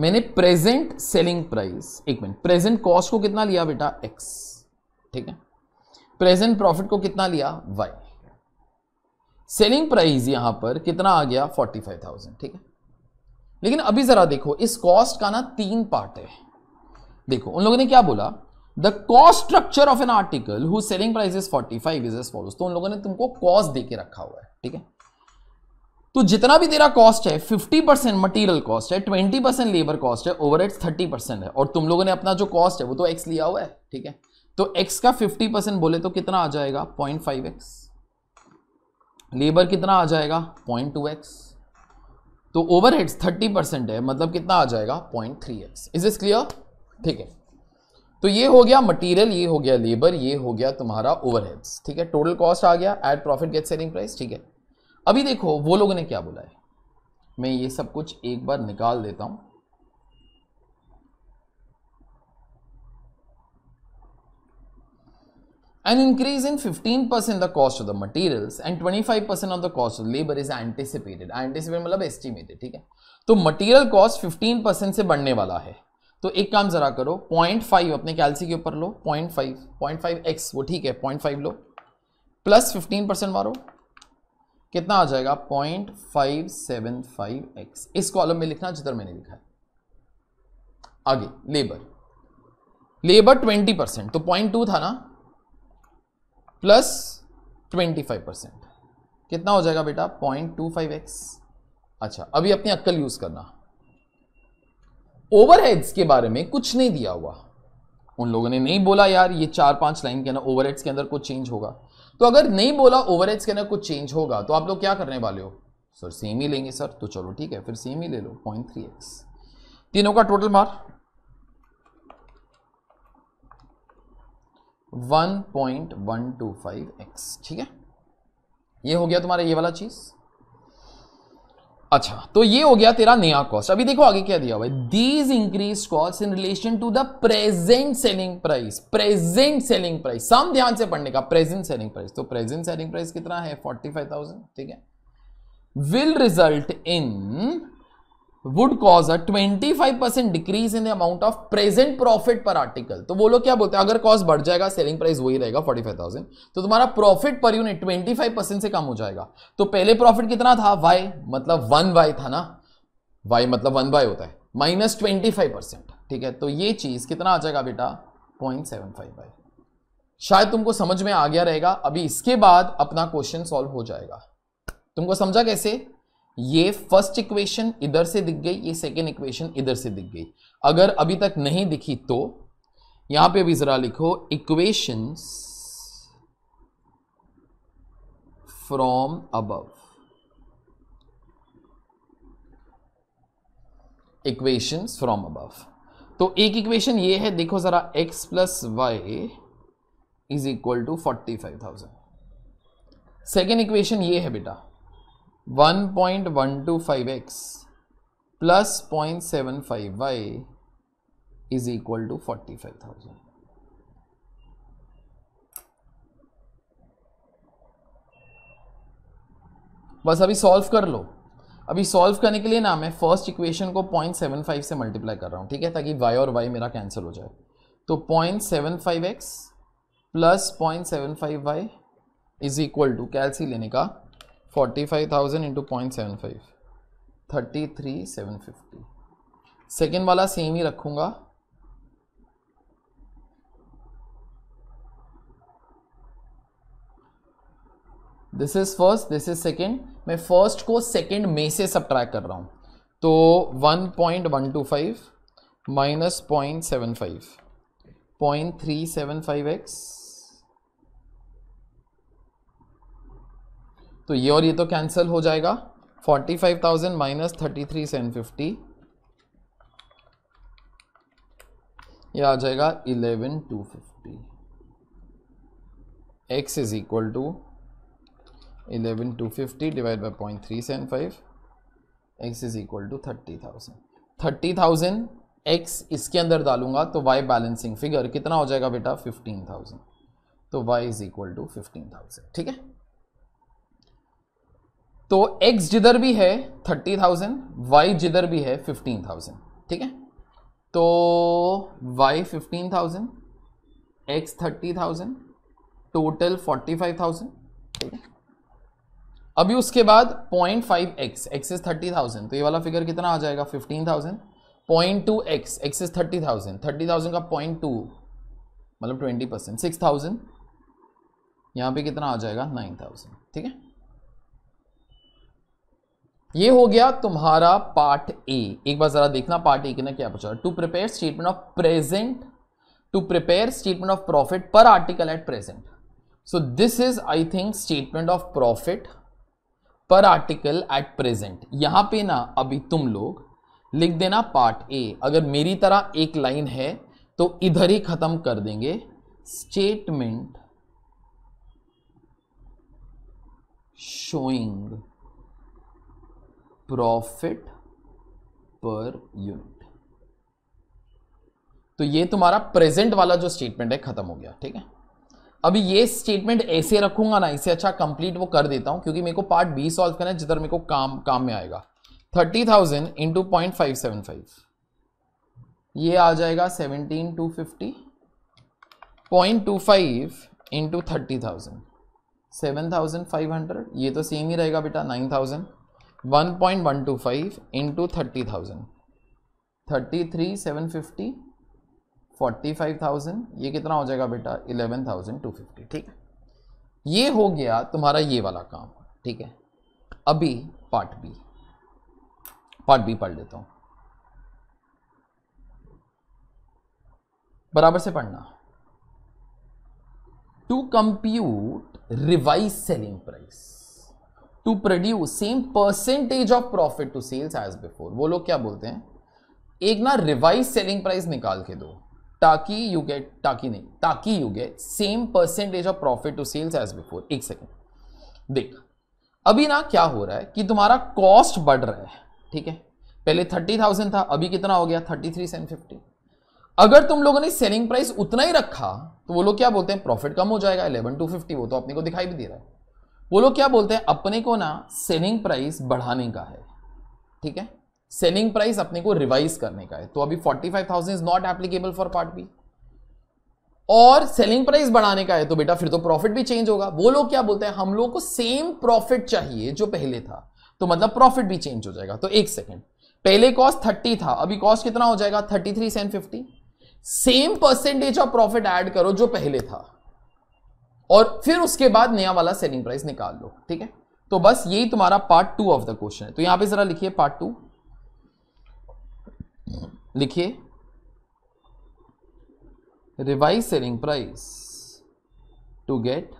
मैंने प्रेजेंट सेलिंग प्राइस एक मिनट प्रेजेंट कॉस्ट को कितना लिया बेटा एक्स ठीक है प्रेजेंट प्रॉफिट को कितना लिया वाई सेलिंग प्राइस यहां पर कितना आ गया फोर्टी फाइव थाउजेंड ठीक है लेकिन अभी जरा देखो इस कॉस्ट का ना तीन पार्ट है देखो उन लोगों ने क्या बोला the cost structure of an article who selling price is five is follows तो उन लोगों ने तुमको कॉस्ट देके रखा हुआ है ठीक है तो जितना भी तेरा कॉस्ट है 50 परसेंट मटीरियल कॉस्ट है 20 परसेंट लेबर कॉस्ट है ओवर एड थर्टी परसेंट है और तुम लोगों ने अपना जो कॉस्ट है वो तो एक्स लिया हुआ है ठीक है तो एक्स का 50 परसेंट बोले तो कितना आ जाएगा पॉइंट फाइव एक्स लेबर कितना आ जाएगा पॉइंट टू एक्स तो ओवरहेड्स 30 परसेंट है मतलब कितना आ जाएगा point three x is is clear ठीक है तो ये हो गया मटेरियल ये हो गया लेबर ये हो गया तुम्हारा ओवरहेड्स ठीक है टोटल कॉस्ट आ गया at profit get selling price ठीक है अभी देखो वो लोगों ने क्या बोला है मैं ये सब कुछ एक बार निकाल देता हूँ An increase in 15% in the cost of the materials and 25% of the cost of labor is anticipated. Anticipated मतलब estimated ठीक है तो material cost 15% से बढ़ने वाला है तो एक काम जरा करो 0.5 अपने कैलसी के ऊपर लो 0.5 0.5 x वो ठीक है 0.5 लो plus 15% मारो कितना आ जाएगा 0.575 x. इस कॉलम में लिखना जिधर मैंने लिखा है आगे labor. लेबर 20% तो 0.2 था ना प्लस ट्वेंटी फाइव परसेंट कितना हो जाएगा बेटा पॉइंट टू फाइव एक्स अच्छा अभी अपनी अक्कल यूज करना ओवरहेड्स के बारे में कुछ नहीं दिया हुआ उन लोगों ने नहीं बोला यार ये चार पांच लाइन के ना ओवरहेड्स के अंदर कुछ चेंज होगा तो अगर नहीं बोला ओवरहेड्स के अंदर कुछ चेंज होगा तो आप लोग क्या करने वाले हो सर सेम ही लेंगे सर तो चलो ठीक है फिर सेम ही ले लो पॉइंट थ्री एक्स तीनों का टोटल मार्क 1.125x ठीक है ये हो गया तुम्हारा ये वाला चीज अच्छा तो ये हो गया तेरा नया कॉस्ट अभी देखो आगे क्या दिया हुआ है these increase cost in relation to the present selling price present selling price some ध्यान से पढ़ने का प्रेजेंट सेलिंग प्राइस तो प्रेजेंट सेलिंग प्राइस कितना है 45,000 ठीक है will result in would cause a 25 percent decrease in the amount of present profit per article तो वो लोग क्या बोलते हैं अगर कॉस्ट बढ़ जाएगा सेलिंग प्राइस वही रहेगा 45,000 तो तुम्हारा प्रॉफिट पर यूनिट 25 परसेंट से कम हो जाएगा तो पहले प्रॉफिट कितना था वाई मतलब वन वाई था ना वाई मतलब वन वाई होता है माइनस ट्वेंटी फाइव परसेंट ठीक है तो ये चीज कितना आ जाएगा बेटा पॉइंट सेवन फाइव वाई शायद तुमको समझ में आ गया रहेगा अभी इसके बाद अपना क्वेश्चन सॉल्व हो जाएगा तुमको समझा कैसे ये फर्स्ट इक्वेशन इधर से दिख गई ये सेकेंड इक्वेशन इधर से दिख गई अगर अभी तक नहीं दिखी तो यहां पे भी जरा लिखो equations from above equations from above तो एक इक्वेशन ये है देखो जरा x plus y is equal to forty five thousand second equation ये है बेटा one point one two five x plus point seven five y is equal to forty five thousand बस अभी सॉल्व कर लो अभी सॉल्व करने के लिए ना मैं फर्स्ट इक्वेशन को 0.75 से मल्टीप्लाई कर रहा हूँ ठीक है ताकि वाई और वाई मेरा कैंसिल हो जाए तो 0.75x plus point seven five y is equal to कैलसी लेने का forty five thousand into point seven five thirty three seven fifty second वाला सेम ही रखूँगा this is first this is second मैं फर्स्ट को सेकेंड में से सब कर रहा हूँ तो one point one two five minus point seven five point three seven five x तो ये और ये तो कैंसिल हो जाएगा forty five thousand minus thirty three seven fifty यह आ जाएगा eleven two fifty x is equal to eleven two fifty divide by point three seven five x is equal to thirty thousand thirty thousand x इसके अंदर डालूंगा तो Y balancing figure कितना हो जाएगा बेटा फिफ्टीन थाउजेंड तो y is equal to fifteen thousand ठीक है तो एक्स जिधर भी है थर्टी थाउजेंड वाई जिधर भी है फिफ्टीन थाउजेंड ठीक है तो y fifteen thousand x thirty thousand total forty five thousand ठीक है अभी उसके बाद point five x x is thirty thousand तो ये वाला फिगर कितना आ जाएगा fifteen thousand point two x x is thirty thousand thirty thousand का पॉइंट टू मतलब ट्वेंटी परसेंट सिक्स थाउजेंड यहाँ पे कितना आ जाएगा नाइन थाउजेंड ठीक है ये हो गया तुम्हारा पार्ट ए एक बार जरा देखना पार्ट ए के ना क्या पूछा to prepare statement of present to prepare statement of profit per article at present so this is I think statement of profit per article at present यहां पे ना अभी तुम लोग लिख देना पार्ट ए अगर मेरी तरह एक लाइन है तो इधर ही खत्म कर देंगे statement showing profit per unit तो ये तुम्हारा प्रेजेंट वाला जो स्टेटमेंट है खत्म हो गया ठीक है अभी ये स्टेटमेंट ऐसे रखूंगा ना इसे अच्छा कंप्लीट वो कर देता हूं क्योंकि मेरे को पार्ट बी सॉल्व करना है जिधर मेरे को काम काम में आएगा thirty thousand into point five seven five ये आ जाएगा seventeen two fifty point two five into thirty thousand seven thousand five hundred ये तो सेम ही रहेगा बेटा nine thousand one point one two five into thirty thousand thirty three seven fifty forty five thousand ये कितना हो जाएगा बेटा इलेवन थाउजेंड टू फिफ्टी ठीक है ये हो गया तुम्हारा ये वाला काम ठीक है अभी पार्ट बी पार्ट बी पढ़ लेता हूँ बराबर से पढ़ना to compute revise selling price to produce same percentage of profit to sales as before वो लोग क्या बोलते हैं एक ना रिवाइज सेलिंग प्राइस निकाल के दो ताकि यू गेट ताकि नहीं ताकि you get same percentage of profit to sales as before एक सेकेंड देख अभी ना क्या हो रहा है कि तुम्हारा कॉस्ट बढ़ रहा है ठीक है पहले थर्टी थाउजेंड था अभी कितना हो गया थर्टी थ्री सेवन फिफ्टी अगर तुम लोगों ने सेलिंग प्राइस उतना ही रखा तो वो लोग क्या बोलते हैं प्रॉफिट कम हो जाएगा इलेवन टू फिफ्टी वो तो अपने को दिखाई भी दे रहा है वो लोग क्या बोलते हैं अपने को ना सेलिंग प्राइस बढ़ाने का है ठीक है सेलिंग प्राइस अपने को रिवाइज करने का है तो अभी 45,000 is not applicable for part B और सेलिंग प्राइस बढ़ाने का है तो बेटा फिर तो प्रॉफिट भी चेंज होगा वो लोग क्या बोलते हैं हम लोग को सेम प्रॉफिट चाहिए जो पहले था तो मतलब प्रॉफिट भी चेंज हो जाएगा तो एक सेकेंड पहले कॉस्ट थर्टी था अभी कॉस्ट कितना हो जाएगा thirty three seven fifty same percentage of profit add करो जो पहले था और फिर उसके बाद नया वाला सेलिंग प्राइस निकाल लो ठीक है तो बस यही तुम्हारा part two of the question है तो यहां पे जरा लिखिए पार्ट टू लिखिए revise selling price to get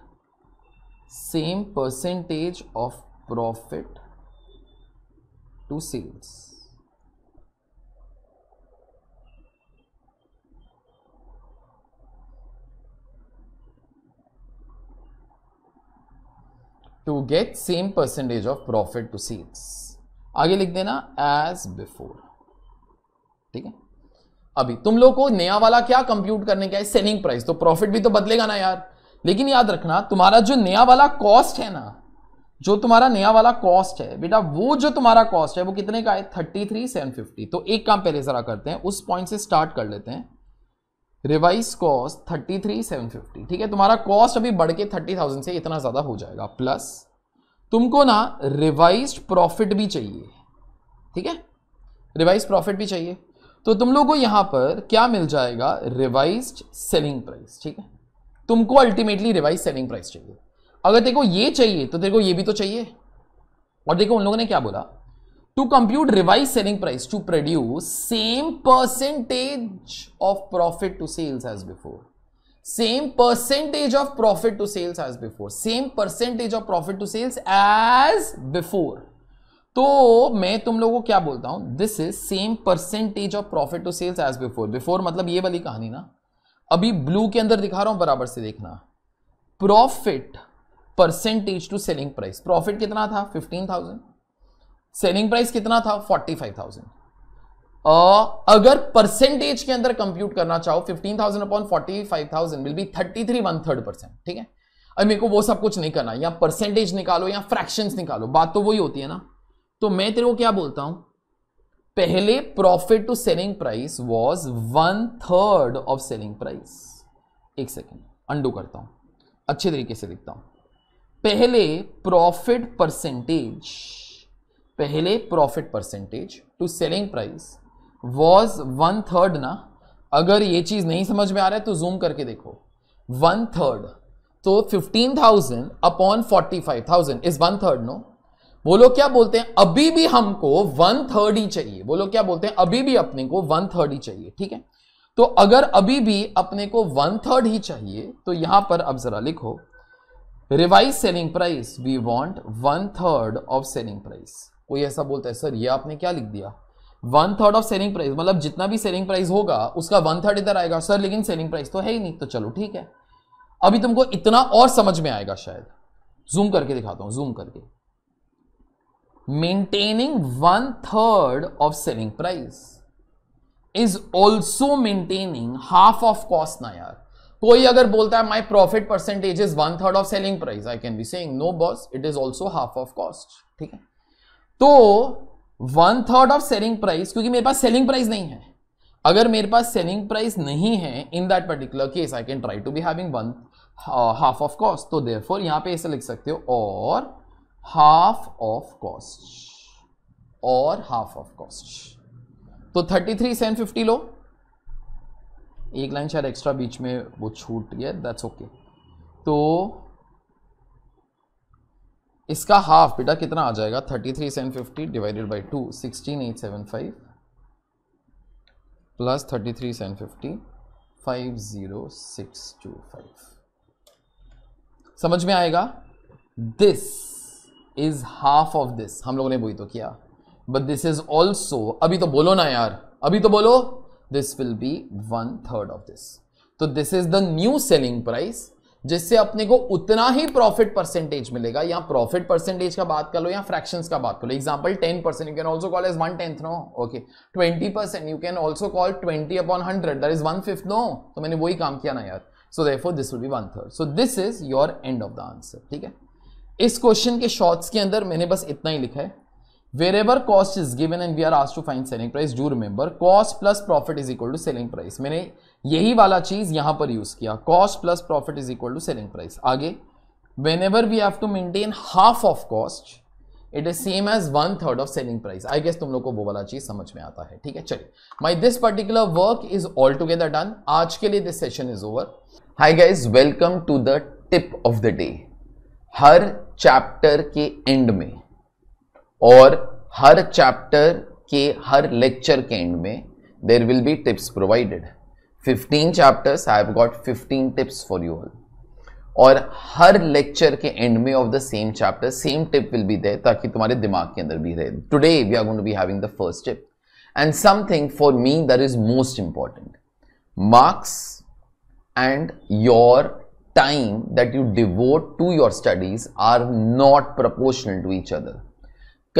same percentage of profit to sales to get same percentage of profit to sales आगे लिख देना एज बिफोर ठीक है अभी तुम लोग को नया वाला क्या कंप्यूट करने का है सेलिंग प्राइस तो प्रॉफिट भी तो बदलेगा ना यार लेकिन याद रखना तुम्हारा जो नया वाला कॉस्ट है ना जो तुम्हारा नया वाला कॉस्ट है बेटा वो जो तुम्हारा कॉस्ट है वो कितने का है थर्टी थ्री सेवन फिफ्टी तो एक काम पहले जरा करते हैं उस पॉइंट से स्टार्ट कर लेते हैं revise cost thirty three seven fifty ठीक है तुम्हारा कॉस्ट अभी बढ़ के थर्टी थाउजेंड से इतना ज़्यादा हो जाएगा प्लस तुमको ना रिवाइज प्रॉफिट भी चाहिए ठीक है रिवाइज प्रॉफिट भी चाहिए तो तुम लोग को यहाँ पर क्या मिल जाएगा रिवाइज सेलिंग प्राइस ठीक है तुमको अल्टीमेटली रिवाइज सेलिंग प्राइस चाहिए अगर देखो ये चाहिए तो देखो ये भी तो चाहिए और देखो उन लोगों ने क्या बोला to compute revised selling price to produce same percentage of profit to sales as before same percentage of profit to sales as before same percentage of profit to sales as before तो मैं तुम लोगों को क्या बोलता हूं this is same percentage of profit to sales as before before मतलब ये वाली कहानी ना अभी ब्लू के अंदर दिखा रहा हूं बराबर से देखना profit percentage to selling price profit कितना था फिफ्टीन थाउजेंड सेलिंग प्राइस कितना था फोर्टी फाइव थाउजेंड अगर परसेंटेज के अंदर कंप्यूट करना चाहो 15,000 thousand upon 45,000 will be 33 three one third percent ठीक है अब मेरे को वो सब कुछ नहीं करना या परसेंटेज निकालो या फ्रैक्शन निकालो बात तो वही होती है ना तो मैं तेरे को क्या बोलता हूं पहले profit to selling price was one third of selling price एक सेकेंड अंडू करता हूं अच्छे तरीके से दिखता हूं पहले प्रॉफिट परसेंटेज पहले profit percentage to selling price was one third ना अगर ये चीज़ नहीं समझ में आ रहा है तो जूम करके देखो वन थर्ड तो fifteen thousand upon forty five thousand is one third no बोलो क्या बोलते हैं अभी भी हमको वन थर्ड ही चाहिए बोलो क्या बोलते हैं अभी भी अपने को वन थर्ड ही चाहिए ठीक है तो अगर अभी भी अपने को वन थर्ड ही चाहिए तो यहां पर अब जरा लिखो revise selling price we want one third of selling price कोई ऐसा बोलता है सर ये आपने क्या लिख दिया one third of selling price मतलब जितना भी सेलिंग प्राइस होगा उसका वन थर्ड इधर आएगा सर लेकिन सेलिंग प्राइस तो है ही नहीं तो चलो ठीक है अभी तुमको इतना और समझ में आएगा शायद जूम करके दिखाता हूं जूम करके maintaining one third of selling price is also maintaining half of cost ना यार कोई अगर बोलता है my profit percentage is one third of selling price I can be saying no boss it is also half of cost ठीक है तो one third of selling price क्योंकि मेरे पास सेलिंग प्राइस नहीं है अगर मेरे पास सेलिंग प्राइस नहीं है in that particular case I can try to be having one half of cost तो फोर यहां पर ऐसे लिख सकते हो और हाफ ऑफ कॉस्ट और हाफ ऑफ कॉस्ट तो थर्टी थ्री सेवन फिफ्टी लो एक लाइन शायद एक्स्ट्रा बीच में वो छूट गया दैट्स ओके तो इसका हाफ बेटा कितना आ जाएगा thirty three seven fifty divided by two sixteen eight seven five plus thirty three seven fifty five zero six two five समझ में आएगा this is half of this हम लोगों ने वही तो किया बट दिस इज ऑल्सो अभी तो बोलो ना यार अभी तो बोलो this will be one third of this तो this is the new selling price जिससे अपने को उतना ही प्रॉफिट परसेंटेज मिलेगा या प्रॉफिट परसेंटेज का बात कर लो या फ्रैक्शंस का बात कर लो example 10 percent you can also call as one tenth no okay 20 percent you can also call 20 upon hundred that is one fifth no तो मैंने वही काम किया ना यार so therefore this will be one third so this is your end of the answer ठीक है इस क्वेश्चन के शॉर्ट्स के अंदर मैंने बस इतना ही लिखा है wherever cost is given and we are asked to find selling price do remember cost plus profit is equal to selling price मैंने यही वाला चीज यहां पर यूज किया cost plus profit is equal to selling price आगे whenever we have to maintain half of cost it is same as one third of selling price I guess तुम लोग को वो वाला चीज समझ में आता है ठीक है चलिए my this particular work is all together done आज के लिए this session is over hi guys welcome to the tip of the day हर चैप्टर के एंड में और हर चैप्टर के हर लेक्चर के एंड में there will be tips provided 15 chapters I have got 15 tips for you all और हर lecture के एंड में of the same chapter same tip will be there ताकि तुम्हारे दिमाग के अंदर भी रहे today we are going to be having the first tip and something for me that is most important marks and your time that you devote to your studies are not proportional to each other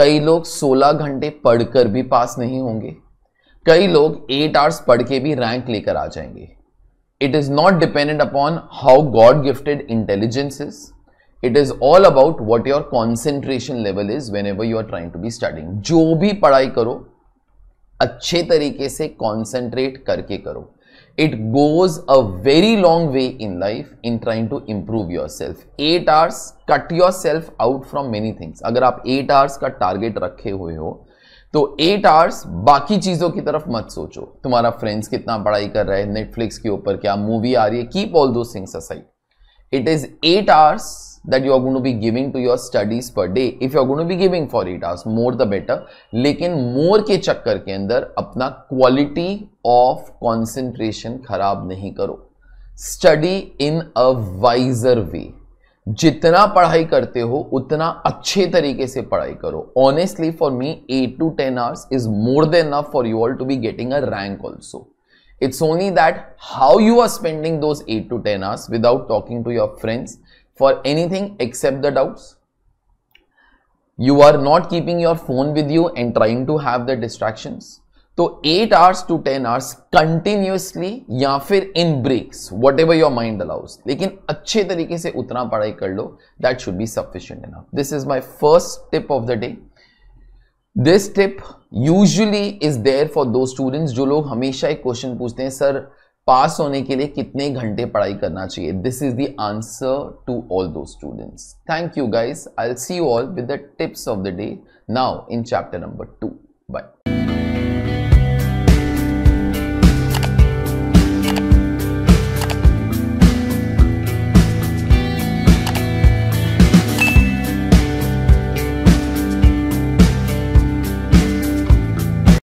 कई लोग 16 घंटे पढ़कर भी पास नहीं होंगे कई लोग eight hours पढ़ के भी रैंक लेकर आ जाएंगे it is not dependent upon how god gifted intelligence is it is all about what your concentration level is whenever you are trying to be starting जो भी पढ़ाई करो अच्छे तरीके से कॉन्सेंट्रेट करके करो it goes a very long way in life in trying to improve yourself eight hours cut yourself out from many things अगर आप एट आवर्स का टारगेट रखे हुए हो तो एट आवर्स बाकी चीज़ों की तरफ मत सोचो तुम्हारा फ्रेंड्स कितना पढ़ाई कर रहा है नेटफ्लिक्स के ऊपर क्या मूवी आ रही है keep all those things aside it is eight hours that you are going to be giving to your studies per day if you are going to be giving for eight hours more the better लेकिन more के चक्कर के अंदर अपना quality of concentration खराब नहीं करो study in a visor वे जितना पढ़ाई करते हो उतना अच्छे तरीके से पढ़ाई करो honestly for me eight to ten hours is more than enough for you all to be getting a rank also it's only that how you are spending those eight to ten hours without talking to your friends for anything except the doubts you are not keeping your phone with you and trying to have the distractions तो eight hours to ten hours continuously या फिर इन breaks whatever your mind allows लेकिन अच्छे तरीके से उतना पढ़ाई कर लो that should be sufficient enough this is my first tip of the day this tip usually is there for those students जो लोग हमेशा एक क्वेश्चन पूछते हैं सर पास होने के लिए कितने घंटे पढ़ाई करना चाहिए this is the answer to all those students thank you guys I see you all with the tips of the day now in chapter number to